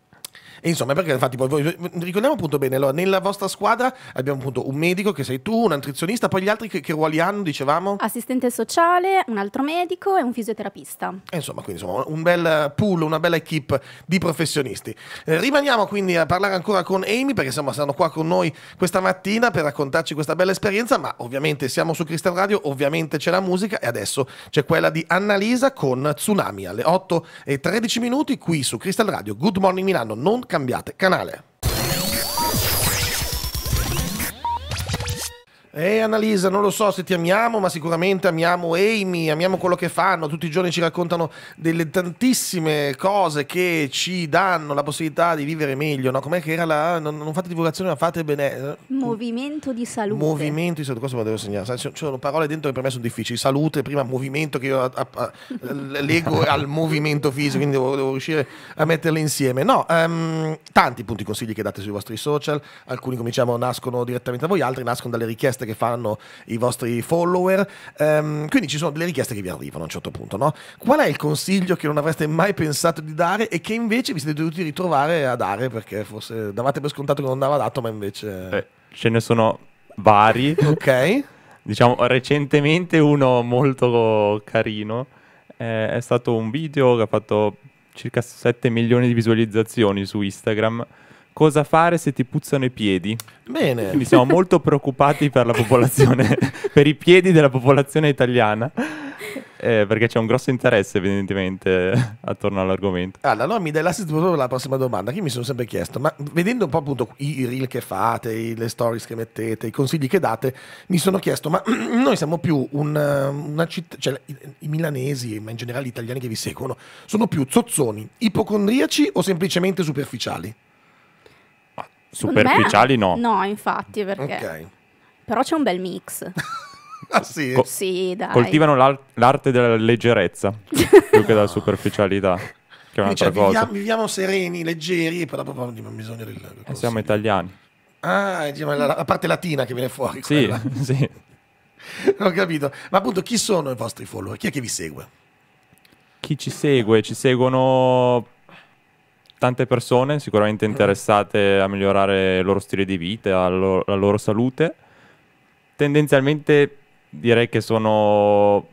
E insomma, perché infatti poi voi, ricordiamo appunto bene, allora, nella vostra squadra abbiamo appunto un medico che sei tu, un nutrizionista, poi gli altri che, che, ruoli hanno, dicevamo? Assistente sociale, un altro medico e un fisioterapista. E insomma, quindi insomma, un bel pool, una bella equip di professionisti. Eh, rimaniamo quindi a parlare ancora con Amy, perché insomma saranno qua con noi questa mattina per raccontarci questa bella esperienza, ma ovviamente siamo su Crystal Radio, ovviamente c'è la musica e adesso c'è quella di Annalisa con Tsunami alle 8 e 13 minuti qui su Crystal Radio. Good Morning Milano, non cambiate canale. Eh, Annalisa, non lo so se ti amiamo, ma sicuramente amiamo Amy, amiamo quello che fanno. Tutti i giorni ci raccontano delle tantissime cose che ci danno la possibilità di vivere meglio. No? Com'è che era la. Non, non fate divulgazione, ma fate bene. Movimento di salute. Movimento di salute, questo me lo devo segnare. Ci sono parole dentro che per me sono difficili. Salute, prima movimento che io a, a, a, leggo al movimento fisico, quindi devo, devo, riuscire a metterle insieme. No, um, tanti punti consigli che date sui vostri social. Alcuni, cominciamo, nascono direttamente da voi, altri nascono dalle richieste richieste che fanno i vostri follower. Um, quindi ci sono delle richieste che vi arrivano a un certo punto, no? Qual è il consiglio che non avreste mai pensato di dare e che invece vi siete dovuti ritrovare a dare perché forse davate per scontato che non andava dato, ma invece... Eh, ce ne sono vari. ok. Diciamo, recentemente uno molto carino eh, è stato un video che ha fatto circa 7 milioni di visualizzazioni su Instagram cosa fare se ti puzzano i piedi. Bene. Quindi siamo molto preoccupati per la popolazione, per i piedi della popolazione italiana. Eh, perché c'è un grosso interesse evidentemente attorno all'argomento. Allora, no, mi dai l'assist proprio la prossima domanda che mi sono sempre chiesto, ma vedendo un po' appunto i reel che fate, i, le stories che mettete, i consigli che date, mi sono chiesto, ma noi siamo più una, una città, cioè i, i, milanesi, ma in generale gli italiani che vi seguono, sono più zozzoni, ipocondriaci o semplicemente superficiali? superficiali no. No, infatti, perché... Okay. Però c'è un bel mix. ah sì? Co- sì, dai. Coltivano l'ar- l'arte della leggerezza, più che della superficialità. Che è un'altra cioè, cosa. Viviamo, viviamo, sereni, leggeri, però proprio abbiamo bisogno del... del eh, siamo italiani. Ah, diciamo, la, la, parte latina che viene fuori. Sì, quella. sì. Ho capito. Ma appunto, chi sono i vostri follower? Chi è che vi segue? Chi ci segue? Ci seguono tante persone sicuramente mm. interessate a migliorare il loro stile di vita, la loro salute. Tendenzialmente direi che sono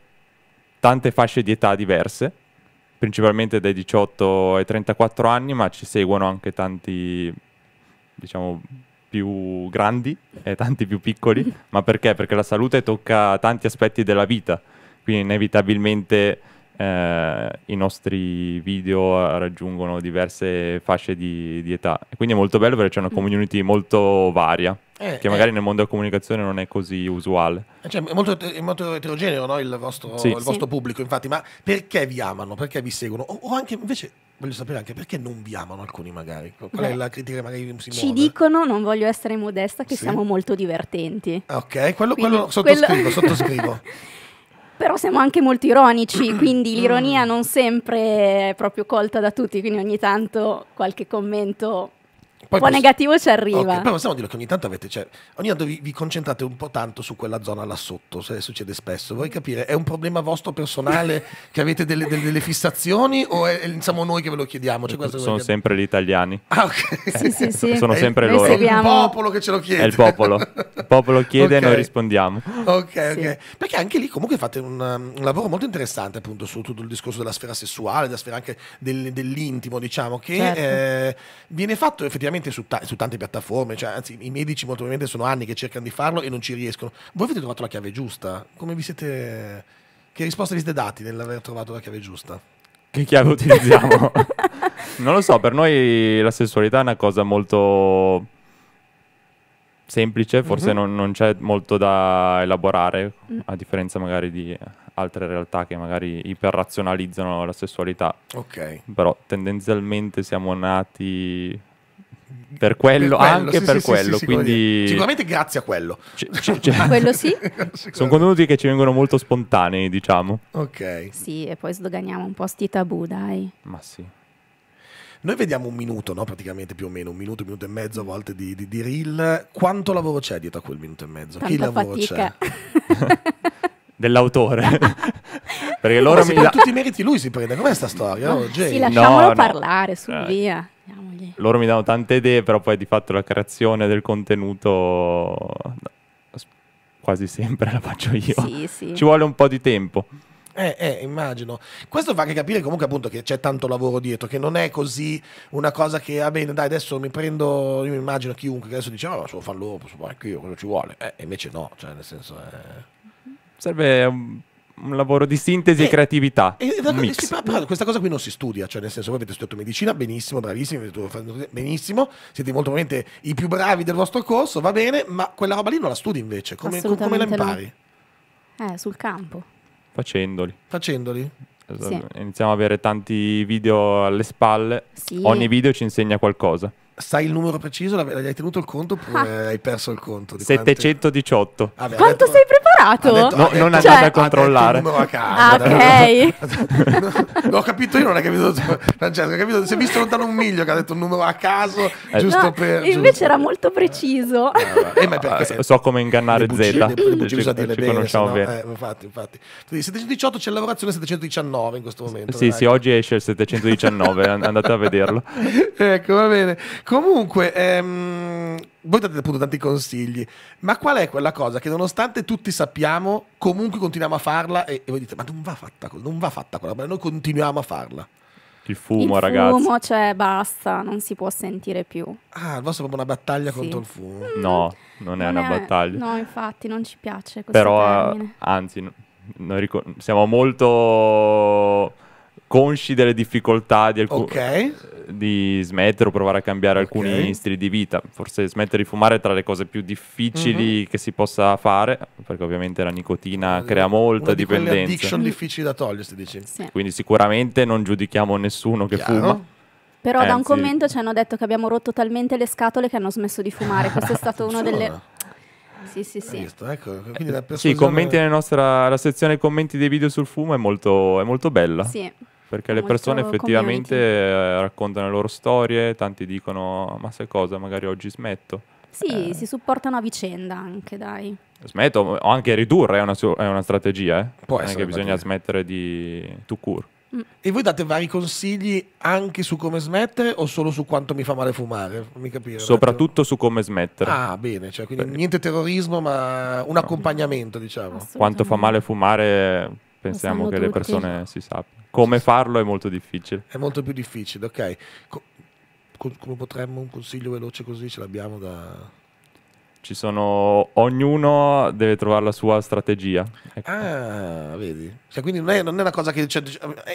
tante fasce di età diverse, principalmente dai 18 ai 34 anni, ma ci seguono anche tanti, diciamo, più grandi e tanti più piccoli. Mm. ma perché? Perché la salute tocca tanti aspetti della vita, quindi inevitabilmente eh, i nostri video raggiungono diverse fasce di, di età. E quindi è molto bello perché c'è una mm. community molto varia. Eh, che magari eh. nel mondo della comunicazione non è così usuale. Eh, cioè, è, molto, è molto eterogeneo no? il, vostro, sì. il vostro pubblico, infatti, ma perché vi amano, perché vi seguono? O, o, anche invece. Voglio sapere anche perché non vi amano alcuni magari. Qual Beh. è la critica magari si Ci dicono, non voglio essere modesta, che sì. siamo molto divertenti. Ok, quello, Quindi, quello sottoscrivo, quello... sottoscrivo. però siamo anche molto ironici, quindi l'ironia mm. non sempre è proprio colta da tutti, quindi ogni tanto qualche commento poi, un po' negativo ci arriva. Okay. Poi possiamo dire che ogni tanto avete, cioè, ogni tanto vi, vi, concentrate un po' tanto su quella zona là sotto, se succede spesso. Vuoi capire, è un problema vostro personale che avete delle, delle, delle fissazioni o è, siamo noi che ve lo chiediamo? Cioè, sono chiediamo. sempre gli italiani. Ah, ok. Sì, sì, sì. Sono sempre loro. È il popolo che ce lo chiede. È il popolo. Il popolo chiede okay. e noi rispondiamo. Ok, ok. Perché anche lì comunque fate un, um, un, lavoro molto interessante appunto su tutto il discorso della sfera sessuale, della sfera anche del, dell'intimo, diciamo, che certo. eh, viene fatto effettivamente ovviamente su, ta- su tante piattaforme, cioè, anzi i medici molto probabilmente sono anni che cercano di farlo e non ci riescono. Voi avete trovato la chiave giusta? Come vi siete... Che risposta vi siete dati nell'aver trovato la chiave giusta? Che chiave utilizziamo? non lo so, per noi la sessualità è una cosa molto semplice, mhm. forse mm-hmm. non, non, c'è molto da elaborare, mm. a differenza magari di altre realtà che magari iperrazionalizzano la sessualità. Ok. Però tendenzialmente siamo nati per quello, per anche sì, per sì, quello. Sì, quindi... Sicuramente grazie a quello. C- c- c- cioè, quello sì. Sono contenuti che ci vengono molto spontanei, diciamo. Ok. Sì, e poi sdoganiamo un po' sti tabù, dai. Ma sì. Noi vediamo un minuto, no? Praticamente più o meno, un minuto, un minuto e mezzo a volte di, di, di reel. Quanto lavoro c'è dietro a quel minuto e mezzo? Tanta che lavoro fatica. c'è? Dell'autore. Perché loro mi da... tutti i meriti lui si prende. Com'è sta storia? Oh, sì, lasciamolo no, parlare, no. su eh. via. Quindi. Loro mi danno tante idee, però poi di fatto la creazione del contenuto quasi sempre la faccio io. Sì, sì. Ci vuole un po' di tempo. Eh, eh, immagino. Questo fa anche capire comunque appunto che c'è tanto lavoro dietro, che non è così una cosa che, ah bene, dai, adesso mi prendo, io mi immagino chiunque che adesso dice, oh, fa loro, posso fare anche io, cosa ci vuole. Eh, invece no, cioè nel senso... Eh... Serve un un lavoro di sintesi e, e eh, creatività. E, eh, e, eh, mix. Si, parla, questa cosa qui non si studia, cioè nel senso voi avete studiato medicina, benissimo, bravissimi, benissimo, siete molto probabilmente i più bravi del vostro corso, va bene, ma quella roba lì non la studi invece, come, come la impari? Eh, sul campo. Facendoli. Facendoli? Esatto. Sì. Iniziamo ad avere tanti video alle spalle, sì. ogni video ci insegna qualcosa. Sai il numero preciso? L'hai tenuto il conto oppure ah. hai perso il conto? Di 718. Vabbè, ah, Quanto detto, sei preparato? Detto, no, detto, non andate cioè, a controllare. Casa, ah, ok. no, ho capito io, non hai capito. Francesco, hai capito? Si è visto lontano un miglio che ha detto un numero a caso, eh. giusto no, per. Invece giusto. era molto preciso. Eh, eh, eh ma perché so come ingannare Z. Le bugie ci bene. Sennò, infatti, infatti. 718 c'è la lavorazione 719 in questo momento. Sì, sì, oggi esce il 719, andate a vederlo. ecco, va bene. Comunque, ehm, voi date appunto tanti consigli, ma qual è quella cosa che nonostante tutti sappiamo, comunque continuiamo a farla e, e voi dite, ma non va fatta, non va fatta quella, ma noi continuiamo a farla. Il fumo, il ragazzi. Il fumo, cioè, basta, non si può sentire più. Ah, il vostro è proprio una battaglia sì. contro il fumo. Mm, no, non è non una è, battaglia. No, infatti, non ci piace questo Però, termine. anzi, noi siamo molto consci delle difficoltà di, alcuni. okay. Eh, di smettere o provare a cambiare alcuni stili di vita. Forse smettere di fumare è tra le cose più difficili mm-hmm. che si possa fare, perché ovviamente la nicotina crea molta Una di dipendenza. Di addiction difficili da togliersi, dici. Sì. Quindi sicuramente non giudichiamo nessuno che Chiaro. fuma. Però Anzi. da un commento ci hanno detto che abbiamo rotto talmente le scatole che hanno smesso di fumare. Questo è stato uno delle... Sì, sì, sì. Visto, ecco. la persuasione... Sì, commenti nella nostra la sezione commenti dei video sul fumo è molto, è molto bella. Sì perché le persone effettivamente community. Eh, raccontano le loro storie, tanti dicono ma sai cosa, magari oggi smetto. Sì, eh. si supportano a vicenda anche, dai. Smetto, o anche ridurre è una, è una strategia, eh. Può non è che bisogna smettere di to cure. Mm. E voi date vari consigli anche su come smettere o solo su quanto mi fa male fumare? Mi capire, Soprattutto su come smettere. Ah, bene, cioè, quindi Beh. niente terrorismo, ma un accompagnamento, diciamo. Quanto fa male fumare pensiamo che tutti. le persone si sappiano. Come sì, farlo è molto difficile. È molto più difficile, ok. Co- come potremmo un consiglio veloce così ce l'abbiamo da ci sono, ognuno deve trovare la sua strategia. Ecco. Ah, vedi. Cioè, quindi non è, non è, una cosa che... Cioè,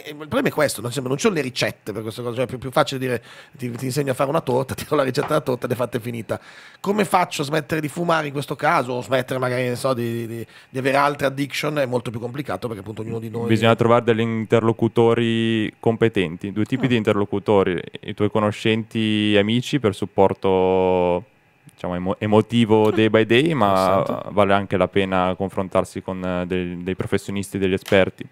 il problema è questo, non, non sono le ricette per questa cosa, cioè, è più, più, facile dire ti, ti, insegno a fare una torta, ti do la ricetta della torta ed è fatta e finita. Come faccio a smettere di fumare in questo caso o smettere magari so, di, di, di, avere altre addiction? È molto più complicato perché appunto ognuno di noi... Bisogna trovare degli interlocutori competenti, due tipi ah. di interlocutori, i tuoi conoscenti amici per supporto diciamo, emo- emotivo day by day, ma esatto. vale anche la pena confrontarsi con eh, dei, dei professionisti, degli esperti.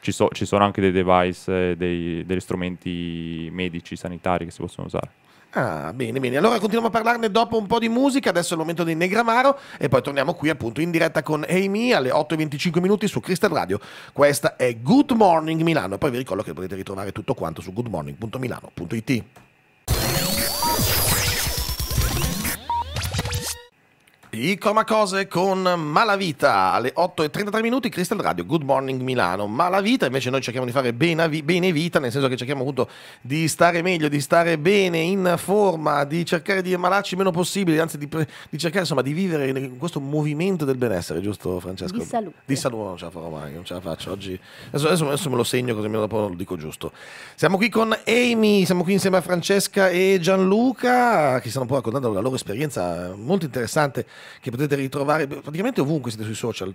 Ci, so- ci, sono anche dei device, eh, dei, degli strumenti medici, sanitari che si possono usare. Ah, bene, bene. Allora continuiamo a parlarne dopo un po' di musica. Adesso è il momento di Negramaro e poi torniamo qui appunto in diretta con Amy alle 8.25 minuti su Crystal Radio. Questa è Good Morning Milano. E Poi vi ricordo che potete ritrovare tutto quanto su goodmorning.milano.it. I cose con Malavita alle 8.33 minuti, Crystal Radio, Good Morning Milano. Malavita, invece noi cerchiamo di fare bene vita, nel senso che cerchiamo appunto di stare meglio, di stare bene, in forma, di cercare di ammalarci il meno possibile, anzi di, di cercare insomma di vivere in questo movimento del benessere, giusto Francesco? Di salute. Di salute, non ce la farò mai, non ce la faccio oggi. Adesso, adesso, adesso me lo segno così almeno dopo lo dico giusto. Siamo qui con Amy, siamo qui insieme a Francesca e Gianluca che stanno un po' raccontando la loro esperienza molto interessante che potete ritrovare praticamente ovunque siete sui social,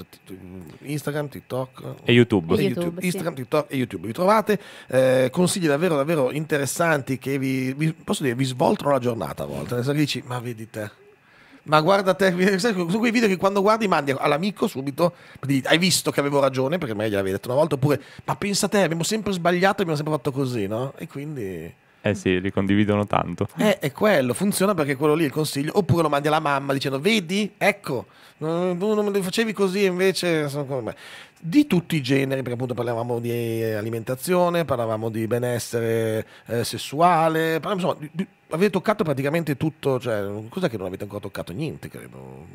Instagram, TikTok e YouTube. E YouTube, YouTube. Instagram, sì. TikTok e YouTube. Vi trovate eh, consigli davvero, davvero interessanti che vi, vi, posso dire, vi svoltano la giornata a volte. Nel senso dici, ma vedi te. Ma guarda te, sono quei video che quando guardi mandi all'amico subito, dici, hai visto che avevo ragione perché me gliel'avevi detto una volta, oppure ma pensa te, abbiamo sempre sbagliato, abbiamo sempre fatto così, no? E quindi... Eh sì, li condividono tanto. Eh, è quello, funziona perché quello lì è il consiglio. Oppure lo mandi alla mamma dicendo, vedi, ecco, tu non me lo facevi così invece sono come Di tutti i generi, perché appunto parlavamo di eh, alimentazione, parlavamo di benessere eh, sessuale, parlavamo, insomma, di, di, avete toccato praticamente tutto, cioè, cos'è che non avete ancora toccato? Niente, credo.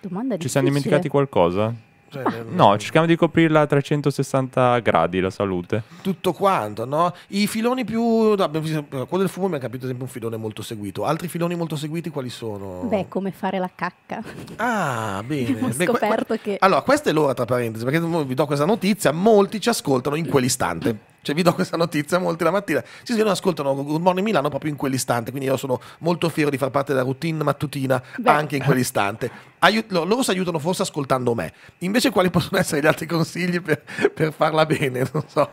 Domanda Ci siamo dimenticati qualcosa? Cioè, nel... Ah, no, cerchiamo di coprirla a 360 gradi la salute. Tutto quanto, no? I filoni più... Eh, quello del fumo mi ha capito sempre un filone molto seguito. Altri filoni molto seguiti quali sono? Beh, come fare la cacca. Ah, bene. Ho Beh, que... che... Allora, questa è l'ora, tra parentesi, perché vi do questa notizia, molti ci ascoltano in quell'istante. Cioè, vi do questa notizia, molti la mattina si svegliano e ascoltano Good Morning Milano proprio in quell'istante, quindi io sono molto fiero di far parte della routine mattutina Beh. anche in quell'istante. Aiut- loro si aiutano forse ascoltando me, invece quali possono essere gli altri consigli per, per farla bene? Non so.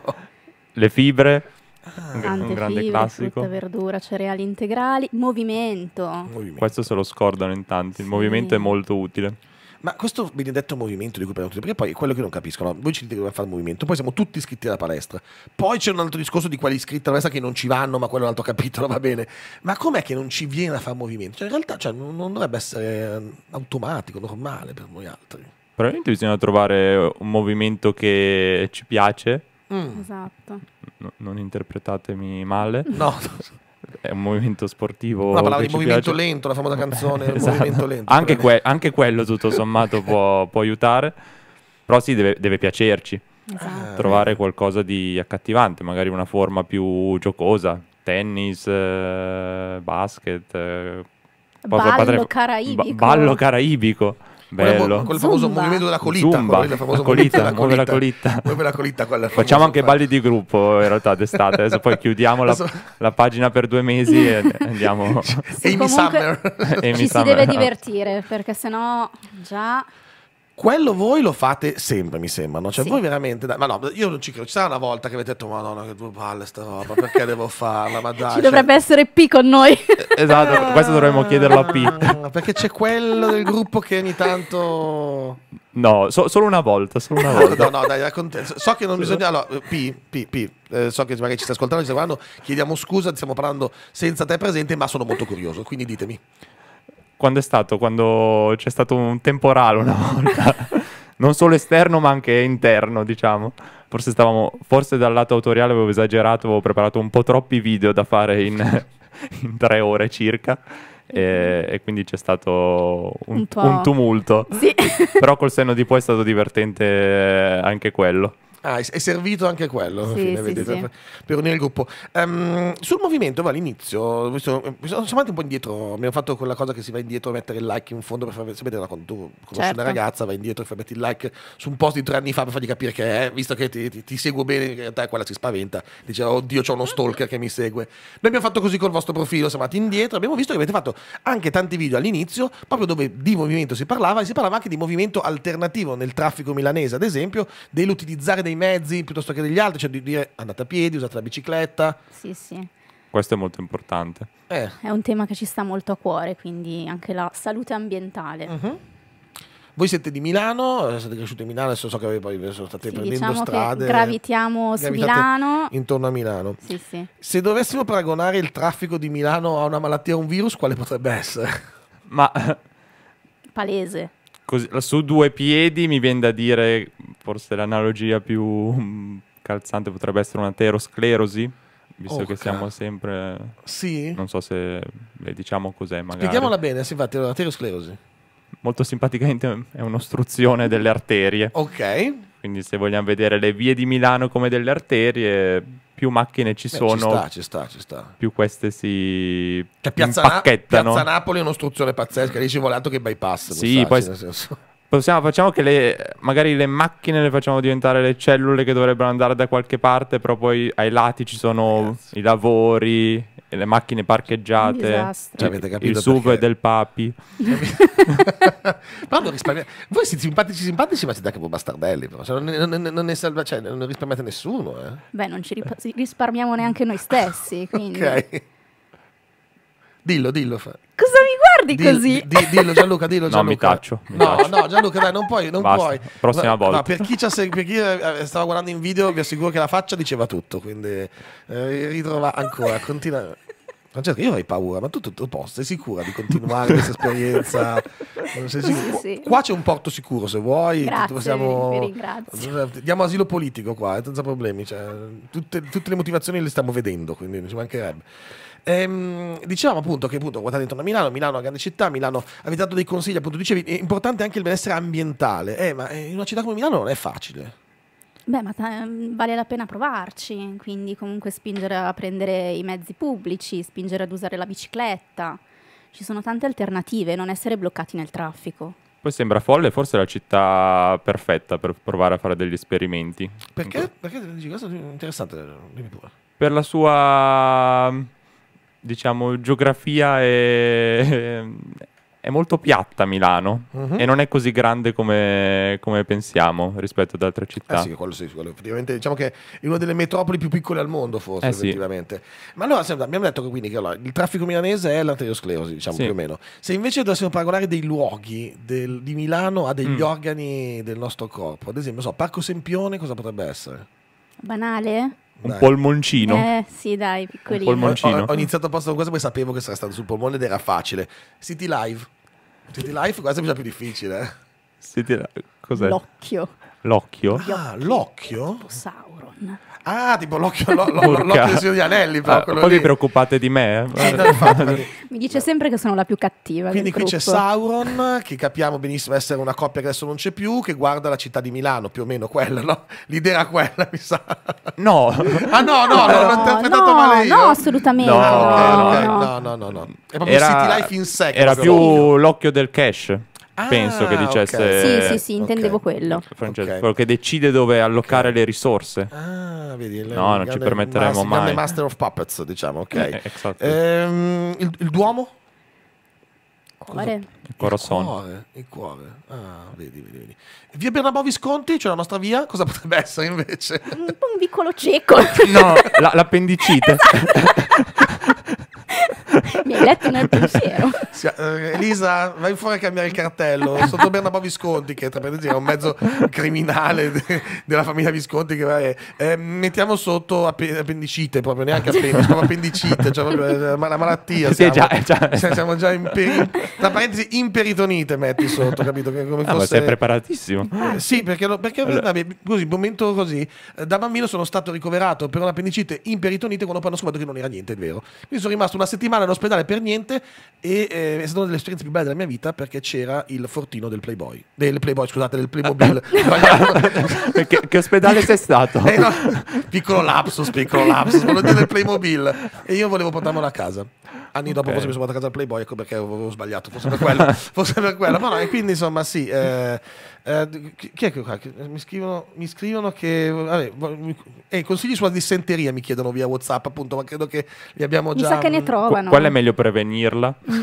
Le fibre. Ah, un, grande fibre, classico. Frutta, verdura, cereali integrali, movimento. movimento. Questo se lo scordano in tanti. Il movimento è molto utile. Ma questo benedetto movimento di cui parlavo, perché poi è quello che non capiscono. Voi ci dite che dobbiamo fare il movimento, poi siamo tutti iscritti alla palestra. Poi c'è un altro discorso di quali iscritti alla palestra che non ci vanno, ma quello è un altro capitolo, va bene. Ma com'è che non ci viene a fare movimento? Cioè, in realtà cioè, non dovrebbe essere eh, automatico, normale per noi altri. Probabilmente bisogna trovare un movimento che ci piace. Mm. Esatto. No, non interpretatemi male. No. è un movimento sportivo. La parola di movimento piace. lento, la famosa canzone. esatto. lento, anche, que- anche, quello, tutto sommato, può, può, aiutare. Però sì, deve, deve piacerci. Esatto. Trovare qualcosa di accattivante, magari una forma più giocosa, tennis, eh, basket. Eh, ballo, patre- caraibico. Ba- ballo caraibico. Bello. Con il famoso Zumba. movimento della colita. Zumba. Con la colita, la colita. la colita. la colita Facciamo anche balli di gruppo in realtà d'estate. Adesso poi chiudiamo la, la pagina per due mesi e andiamo. Sì, Amy Summer. Amy ci Summer. si deve divertire perché sennò già... Quello voi lo fate sempre, mi sembra, no? Cioè, sì. voi veramente. Ma no, io non ci credo. Ci sarà una volta che avete detto: Ma no, no, che due palle sta roba, perché devo farla? Ma dai. Ci cioè dovrebbe essere P con noi. Eh, esatto, questo dovremmo chiederlo a P. perché c'è quello del gruppo che ogni tanto. No, so, solo una volta, solo una volta. no, no, dai, racconta. So che non bisogna. Allora, P, P, P. Eh, so che magari ci sta ascoltando, ci sta guardando. Chiediamo scusa, stiamo parlando senza te presente, ma sono molto curioso, quindi ditemi quando è stato? Quando c'è stato un temporale una volta. non solo esterno ma anche interno, diciamo. Forse, stavamo, forse dal lato autoriale avevo esagerato, avevo preparato un po' troppi video da fare in, in tre ore circa. E, e, quindi c'è stato un, un, un tumulto. Sì. Però col senno di poi è stato divertente anche quello. Ah, è servito anche quello sì, fine, sì, vedete, sì. Per, unire il gruppo. Um, sul movimento, all'inizio, sono, sono andato un po' indietro. Abbiamo fatto quella cosa che si va indietro a mettere il like in fondo per far vedere quando tu conosci certo. una ragazza, vai indietro e fai mettere il like su un post di tre anni fa per fargli capire che è, eh, visto che ti, ti, ti seguo bene, in realtà quella si spaventa, dice oddio, oh, c'ho uno stalker che mi segue. Noi abbiamo fatto così col vostro profilo, siamo andati indietro, abbiamo visto che avete fatto anche tanti video all'inizio, proprio dove di movimento si parlava e si parlava anche di movimento alternativo nel traffico milanese, ad esempio, dell'utilizzare dei dei mezzi piuttosto che degli altri, cioè di dire andate a piedi, usate la bicicletta. Sì, sì. Questo è molto importante. Eh. È un tema che ci sta molto a cuore, quindi anche la salute ambientale. Uh-huh. Voi siete di Milano, eh, siete cresciuti a Milano, adesso so che voi poi state sì, prendendo diciamo strade. gravitiamo su Milano. Intorno a Milano. Sì, sì. Se dovessimo paragonare il traffico di Milano a una malattia o un virus, quale potrebbe essere? Ma... Palese. Così, su due piedi mi viene da dire forse l'analogia più mm, calzante potrebbe essere un'aterosclerosi, visto Orca. che siamo sempre... Sì. Non so se le diciamo cos'è magari. Spieghiamola bene, sì, infatti, l'aterosclerosi. Molto simpaticamente è un'ostruzione delle arterie. Ok. Quindi se vogliamo vedere le vie di Milano come delle arterie, più macchine ci Beh, sono, ci sta, ci sta, ci sta. più queste si cioè, piazza, Na- piazza Napoli è un'ostruzione pazzesca, lì ci vuole altro che bypass. Sì, poi cioè, s- Possiamo, facciamo che le, magari le macchine le facciamo diventare le cellule che dovrebbero andare da qualche parte, però poi ai lati ci sono Ragazzi. i lavori, le macchine parcheggiate, cioè, il SUV perché... del papi. Voi siete simpatici, simpatici, ma siete anche un bastardelli, però. Cioè, non, non, non, ne salva, cioè, non risparmiate nessuno. Eh. Beh, non ci risparmiamo neanche noi stessi, quindi... ok. Dillo, dillo. Fa. Cosa mi guardi Dil, così? Di, dillo Gianluca, dillo Gianluca. No, mi taccio. Mi no, taccio. no, Gianluca, dai, non puoi, non Basta, puoi. Prossima no, volta. No, per chi, per chi eh, stava guardando in video, vi assicuro che la faccia diceva tutto, quindi eh, ritrova ancora, continua. Francesca, io avrei paura, ma tu tutto a posto, sei sicura di continuare questa esperienza? Sì. sì. Qua c'è un porto sicuro se vuoi. Grazie, possiamo... Diamo asilo politico qua, eh, senza problemi. Cioè, tutte, tutte, le motivazioni le stiamo vedendo, quindi non ci mancherebbe. Ehm, dicevamo appunto che appunto guardate intorno a Milano, Milano è una grande città, Milano avete dato dei consigli, appunto dicevi, è importante anche il benessere ambientale, eh, ma eh, in una città come Milano non è facile. Beh, ma ta- eh, vale la pena provarci, quindi comunque spingere a prendere i mezzi pubblici, spingere ad usare la bicicletta. Ci sono tante alternative, non essere bloccati nel traffico. Poi sembra folle, forse è la città perfetta per provare a fare degli esperimenti. Perché? Perché dici questo è interessante, dimmi pure. Per la sua diciamo, geografia è, è molto piatta Milano mm-hmm. e non è così grande come, come pensiamo rispetto ad altre città. Eh sì, quello sì, quello effettivamente diciamo che è una delle metropoli più piccole al mondo forse, eh effettivamente. Sì. Ma allora abbiamo detto che, quindi, che allora, il traffico milanese è l'arteriosclerosi, diciamo sì. più o meno. Se invece dovessimo paragonare dei luoghi del, di Milano a degli mm. organi del nostro corpo, ad esempio, so, Parco Sempione cosa potrebbe essere? Banale? un dai. polmoncino. Eh sì, dai, piccolino. polmoncino. Ho, ho, iniziato a posto con questo poi sapevo che sarei stato sul polmone ed era facile. City Live. City Live questa è già più difficile. Eh. City Live, cos'è? L'occhio. L'occhio? Ah, l'occhio? Sauron. Ah, tipo l'occhio, lo, lo, l'occhio ah, di Anelli. ah, poi lì. vi preoccupate di me? Eh? eh mi dice sempre che sono la più cattiva. Quindi qui gruppo. c'è Sauron, che capiamo benissimo essere una coppia che adesso non c'è più, che guarda la città di Milano, più o meno quella, no? L'idea era quella, mi sa. No. ah no, no, no, l'ho interpretato no, male io. No, assolutamente. No, no, okay, okay. no, no, no. no. È proprio era, City Life in sec. Era più l'occhio del cash penso che ah, dicesse. Okay. Sì, sì, sì, intendevo okay. quello. Francesco, okay. quello che decide dove allocare le risorse. Ah, vedi, no, non ci permetteremo mas- mai. Master of Puppets, diciamo, ok. Eh, esatto. ehm, il, il Duomo? Cuore. Il cuore, il cuore, il cuore. Ah, vedi, vedi, vedi. Via Bernabò Visconti, c'è cioè la nostra via, cosa potrebbe essere invece? Un, un vicolo cieco. No, la, l'appendicite. Esatto. Mi hai letto nel pensiero. Eh, Elisa, vai fuori a cambiare il cartello. Sotto Bernabò Visconti, che tra parentesi è un mezzo criminale de della famiglia Visconti. Che va, eh, eh mettiamo sotto app appendicite, proprio neanche appendice, proprio appendicite, cioè proprio eh, la malattia. Siamo, sì, già, già, cioè, siamo già in tra parentesi imperitonite, metti sotto, capito? Che come ah, sei preparatissimo. Eh, sì, perché, lo, perché allora. così, un momento così, da bambino sono stato ricoverato per un'appendicite peritonite quando poi hanno scoperto che non era niente, è vero. Quindi sono rimasto una settimana all'ospedale per niente e... Eh, è stata una delle esperienze più belle della mia vita perché c'era il fortino del Playboy. Del Playboy, scusate, del Playmobil. che, che ospedale sei stato? Eh, no, piccolo lapsus, piccolo lapsus. Volevo dire Playmobil. E io volevo portarmelo a casa. Anni okay. dopo forse mi sono portato a casa al Playboy, ecco perché avevo sbagliato, forse per quello, forse per quello. Ma no, e quindi insomma sì, eh, eh, chi è che qua? Eh, mi scrivono, mi scrivono che... Vabbè, eh, consigli sulla dissenteria mi chiedono via Whatsapp appunto, ma credo che li abbiamo già... Mi sa che ne trovano. Qu- qual è meglio prevenirla? Mm.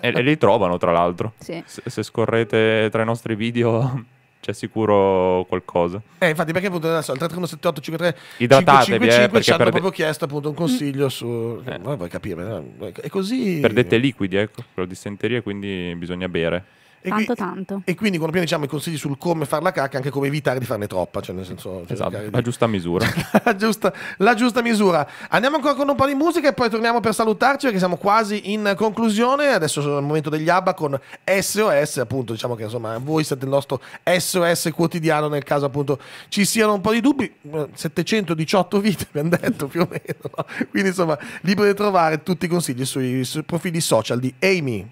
e, e, li trovano tra l'altro. Sì. Se, se scorrete tra i nostri video c'è sicuro qualcosa. Eh, infatti, perché appunto adesso al 3178 53 Idratatevi, 555 eh, ci hanno perde... proprio chiesto appunto un consiglio su. Eh. eh vuoi capire? È eh, così. Perdete liquidi, ecco, quello di senteria, quindi bisogna bere. Tanto, e, tanto. E quindi quando prima diciamo i consigli sul come fare la cacca, anche come evitare di farne troppa, cioè nel senso... Cioè, esatto, la giusta misura. la, giusta, la, giusta, misura. Andiamo ancora con un po' di musica e poi torniamo per salutarci perché siamo quasi in conclusione. Adesso è il momento degli ABBA con SOS, appunto, diciamo che insomma voi siete il nostro SOS quotidiano nel caso appunto ci siano un po' di dubbi. 718 vite, abbiamo detto più o meno. No? Quindi insomma, libero potete trovare tutti i consigli sui, sui profili social di Amy.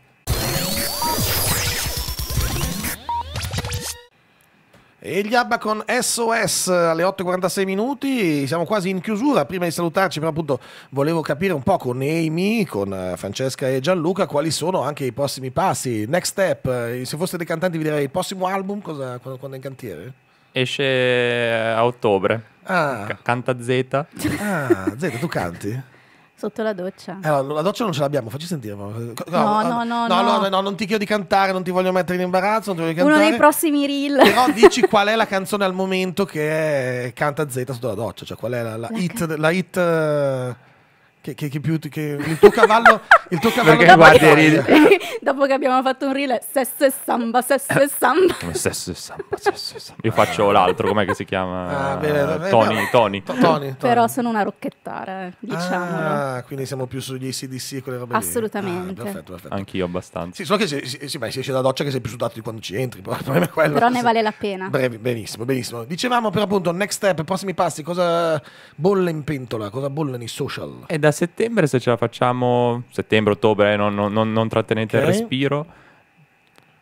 E gli Abba con SOS alle 8.46 minuti, siamo quasi in chiusura, prima di salutarci però appunto volevo capire un po' con Amy, con eh, Francesca e Gianluca quali sono anche i prossimi passi, next step, eh, se foste dei cantanti vi direi il prossimo album, cosa, quando, quando è in cantiere? Esce a ottobre, ah. canta Z. Ah, Z, tu canti? Sotto la doccia. Allora, eh, la doccia non ce l'abbiamo, facci sentire. Eh, no, no, no. No, no, no, no non ti chiedo di cantare, non ti voglio mettere in imbarazzo. Uno cantare, dei prossimi reel. Però dici qual è la canzone al momento che è, canta Z sotto la doccia, cioè qual è la, la, la hit. Can- la hit uh, che, che, che, più, che il tuo cavallo, il tuo cavallo Perché guardi, ride. dopo che abbiamo fatto un reel sesso e samba, sesso e samba. sesso e samba, sesso e samba. Io faccio l'altro, com'è che si chiama? Ah, bene, eh, Tony, no. Tony. Tony, Però sono una rocchettara, diciamo. Ah, quindi siamo più sugli ACDC e quelle robe Assolutamente. Ah, perfetto, perfetto. Anch'io abbastanza. Sì, so che si, si, si, si esce da doccia che sei più sudato di quando ci entri, però il è quello. Però ne vale la pena. Brevi, benissimo, benissimo. Dicevamo per appunto, next step, prossimi passi, cosa bolle in pentola, cosa bolle nei social? È da settembre se ce la facciamo, settembre-ottobre, eh, non, non, non, trattenete okay. il respiro,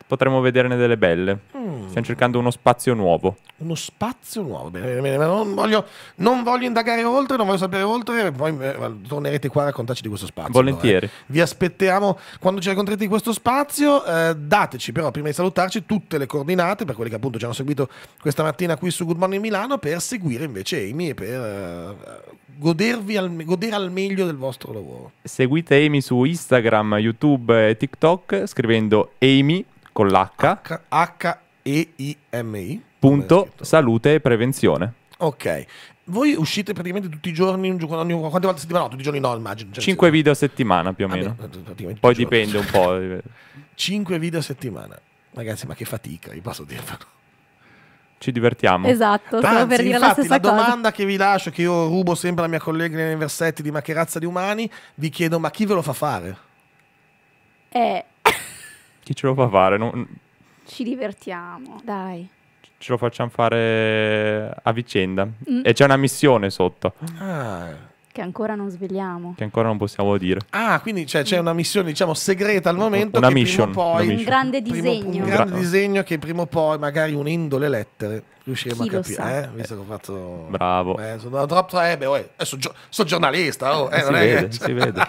potremmo vederne delle belle. Mm. Stiamo cercando uno spazio nuovo. Uno spazio nuovo, bene, bene, bene. Non, voglio, non voglio, indagare oltre, non voglio sapere oltre, poi eh, tornerete qua a raccontarci di questo spazio. Eh. Volentieri. Allora, eh. Vi aspettiamo quando ci racconterete di questo spazio, eh, dateci però prima di salutarci tutte le coordinate per quelli che appunto ci hanno seguito questa mattina qui su Good Morning Milano per seguire invece Amy e per eh, godervi al, godere al meglio del vostro lavoro. Seguite Amy su Instagram, YouTube e TikTok scrivendo Amy con l'H. H-E-I-M-I. Punto salute e prevenzione. Ok. Voi uscite praticamente tutti i giorni, ogni, quante volte a settimana? No, tutti i giorni no, immagino. Cioè, 5 video a settimana più o meno. Vabbè, Poi dipende un po'. 5 eh. video a settimana. Ragazzi, ma che fatica, vi posso dirvelo ci divertiamo. Esatto, Anzi, stavo per dire infatti, la stessa la cosa. La domanda che vi lascio, che io rubo sempre alla mia collega nei versetti di Ma che razza di umani, vi chiedo ma chi ve lo fa fare? Eh. chi ce lo fa fare? Non... Ci divertiamo, dai. Ce lo facciamo fare a vicenda. Mm. E c'è una missione sotto. Ah. Che ancora non svegliamo. Che ancora non possiamo dire. Ah, quindi c'è, cioè, c'è una missione, diciamo, segreta al momento. Una mission. Poi, una Un grande disegno. un grande disegno che prima o poi, magari unendo le lettere, riusciremo Chi a capire. Eh? Visto che ho fatto. Bravo. Eh, sono troppo. Eh, beh, uè, eh, so, so giornalista. Oh, eh, eh cioè si, vede, che... si vede.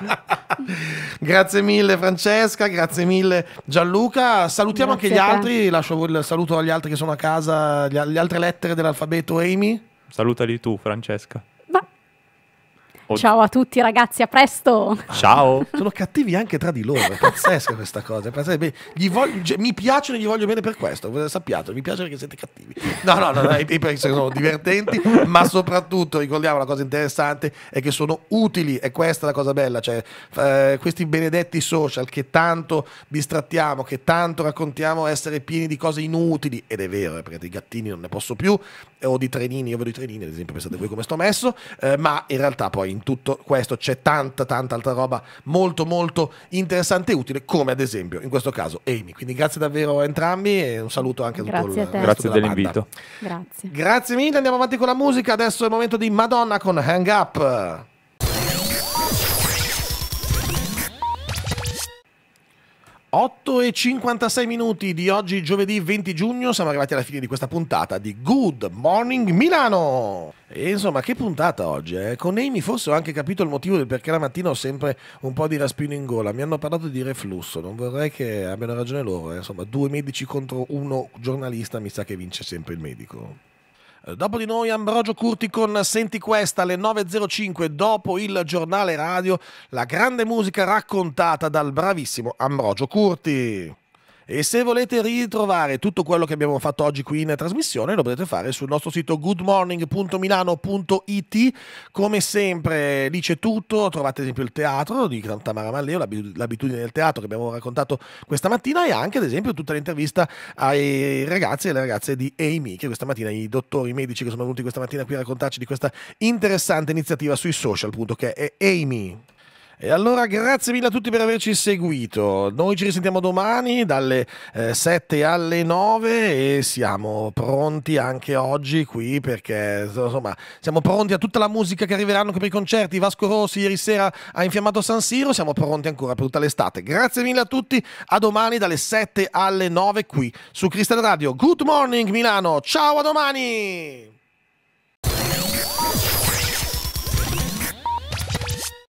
grazie mille, Francesca. Grazie mille, Gianluca. Salutiamo grazie anche gli altri. Lascio il saluto agli altri che sono a casa. Gli, le altre lettere dell'alfabeto, Amy. Salutali tu, Francesca. O... Ciao a tutti ragazzi, a presto. Ciao. Sono cattivi anche tra di loro, è pazzesca questa cosa. Beh, voglio, cioè, mi piacciono e gli voglio bene per questo, sappiate, mi piacciono perché siete cattivi. No, no, no, no i perché sono divertenti, ma soprattutto ricordiamo la cosa interessante è che sono utili, e questa è la cosa bella, cioè eh, questi benedetti social che tanto distrattiamo, che tanto raccontiamo essere pieni di cose inutili, ed è vero, eh, perché dei gattini non ne posso più, o di trenini, io vedo i trenini ad esempio, pensate voi come sto messo, eh, ma in realtà poi in tutto questo c'è tanta tanta altra roba molto molto interessante e utile come ad esempio in questo caso Amy. Quindi grazie davvero a entrambi e un saluto anche a tutti grazie il a te. Grazie dell'invito. Grazie. Grazie mille, andiamo avanti con la musica, adesso è il momento di Madonna con Hang Up. 8 e 56 minuti di oggi, giovedì 20 giugno, siamo arrivati alla fine di questa puntata di Good Morning Milano. E insomma, che puntata oggi, eh? Con Amy forse ho anche capito il motivo del perché la mattina ho sempre un po' di raspino in gola. Mi hanno parlato di reflusso, non vorrei che abbiano ragione loro. Eh? Insomma, due medici contro uno giornalista, mi sa che vince sempre il medico. Eh, dopo di noi Ambrogio Curti con Senti questa alle 9.05 dopo il giornale radio, la grande musica raccontata dal bravissimo Ambrogio Curti. E se volete ritrovare tutto quello che abbiamo fatto oggi qui in trasmissione, lo potete fare sul nostro sito goodmorning.milano.it. Come sempre, lì c'è tutto. Trovate ad esempio il teatro di Tamara Malleo, l'abitudine del teatro che abbiamo raccontato questa mattina, e anche ad esempio tutta l'intervista ai ragazzi e alle ragazze di Amy, che questa mattina, i dottori medici che sono venuti questa mattina qui a raccontarci di questa interessante iniziativa sui social, appunto, che è Amy. E allora grazie mille a tutti per averci seguito. Noi ci risentiamo domani dalle eh, 7 alle 9 e siamo pronti anche oggi qui perché insomma siamo pronti a tutta la musica che arriveranno per i concerti. Vasco Rossi ieri sera ha infiammato San Siro, siamo pronti ancora per tutta l'estate. Grazie mille a tutti, a domani dalle 7 alle 9 qui su Cristal Radio. Good morning Milano, ciao a domani!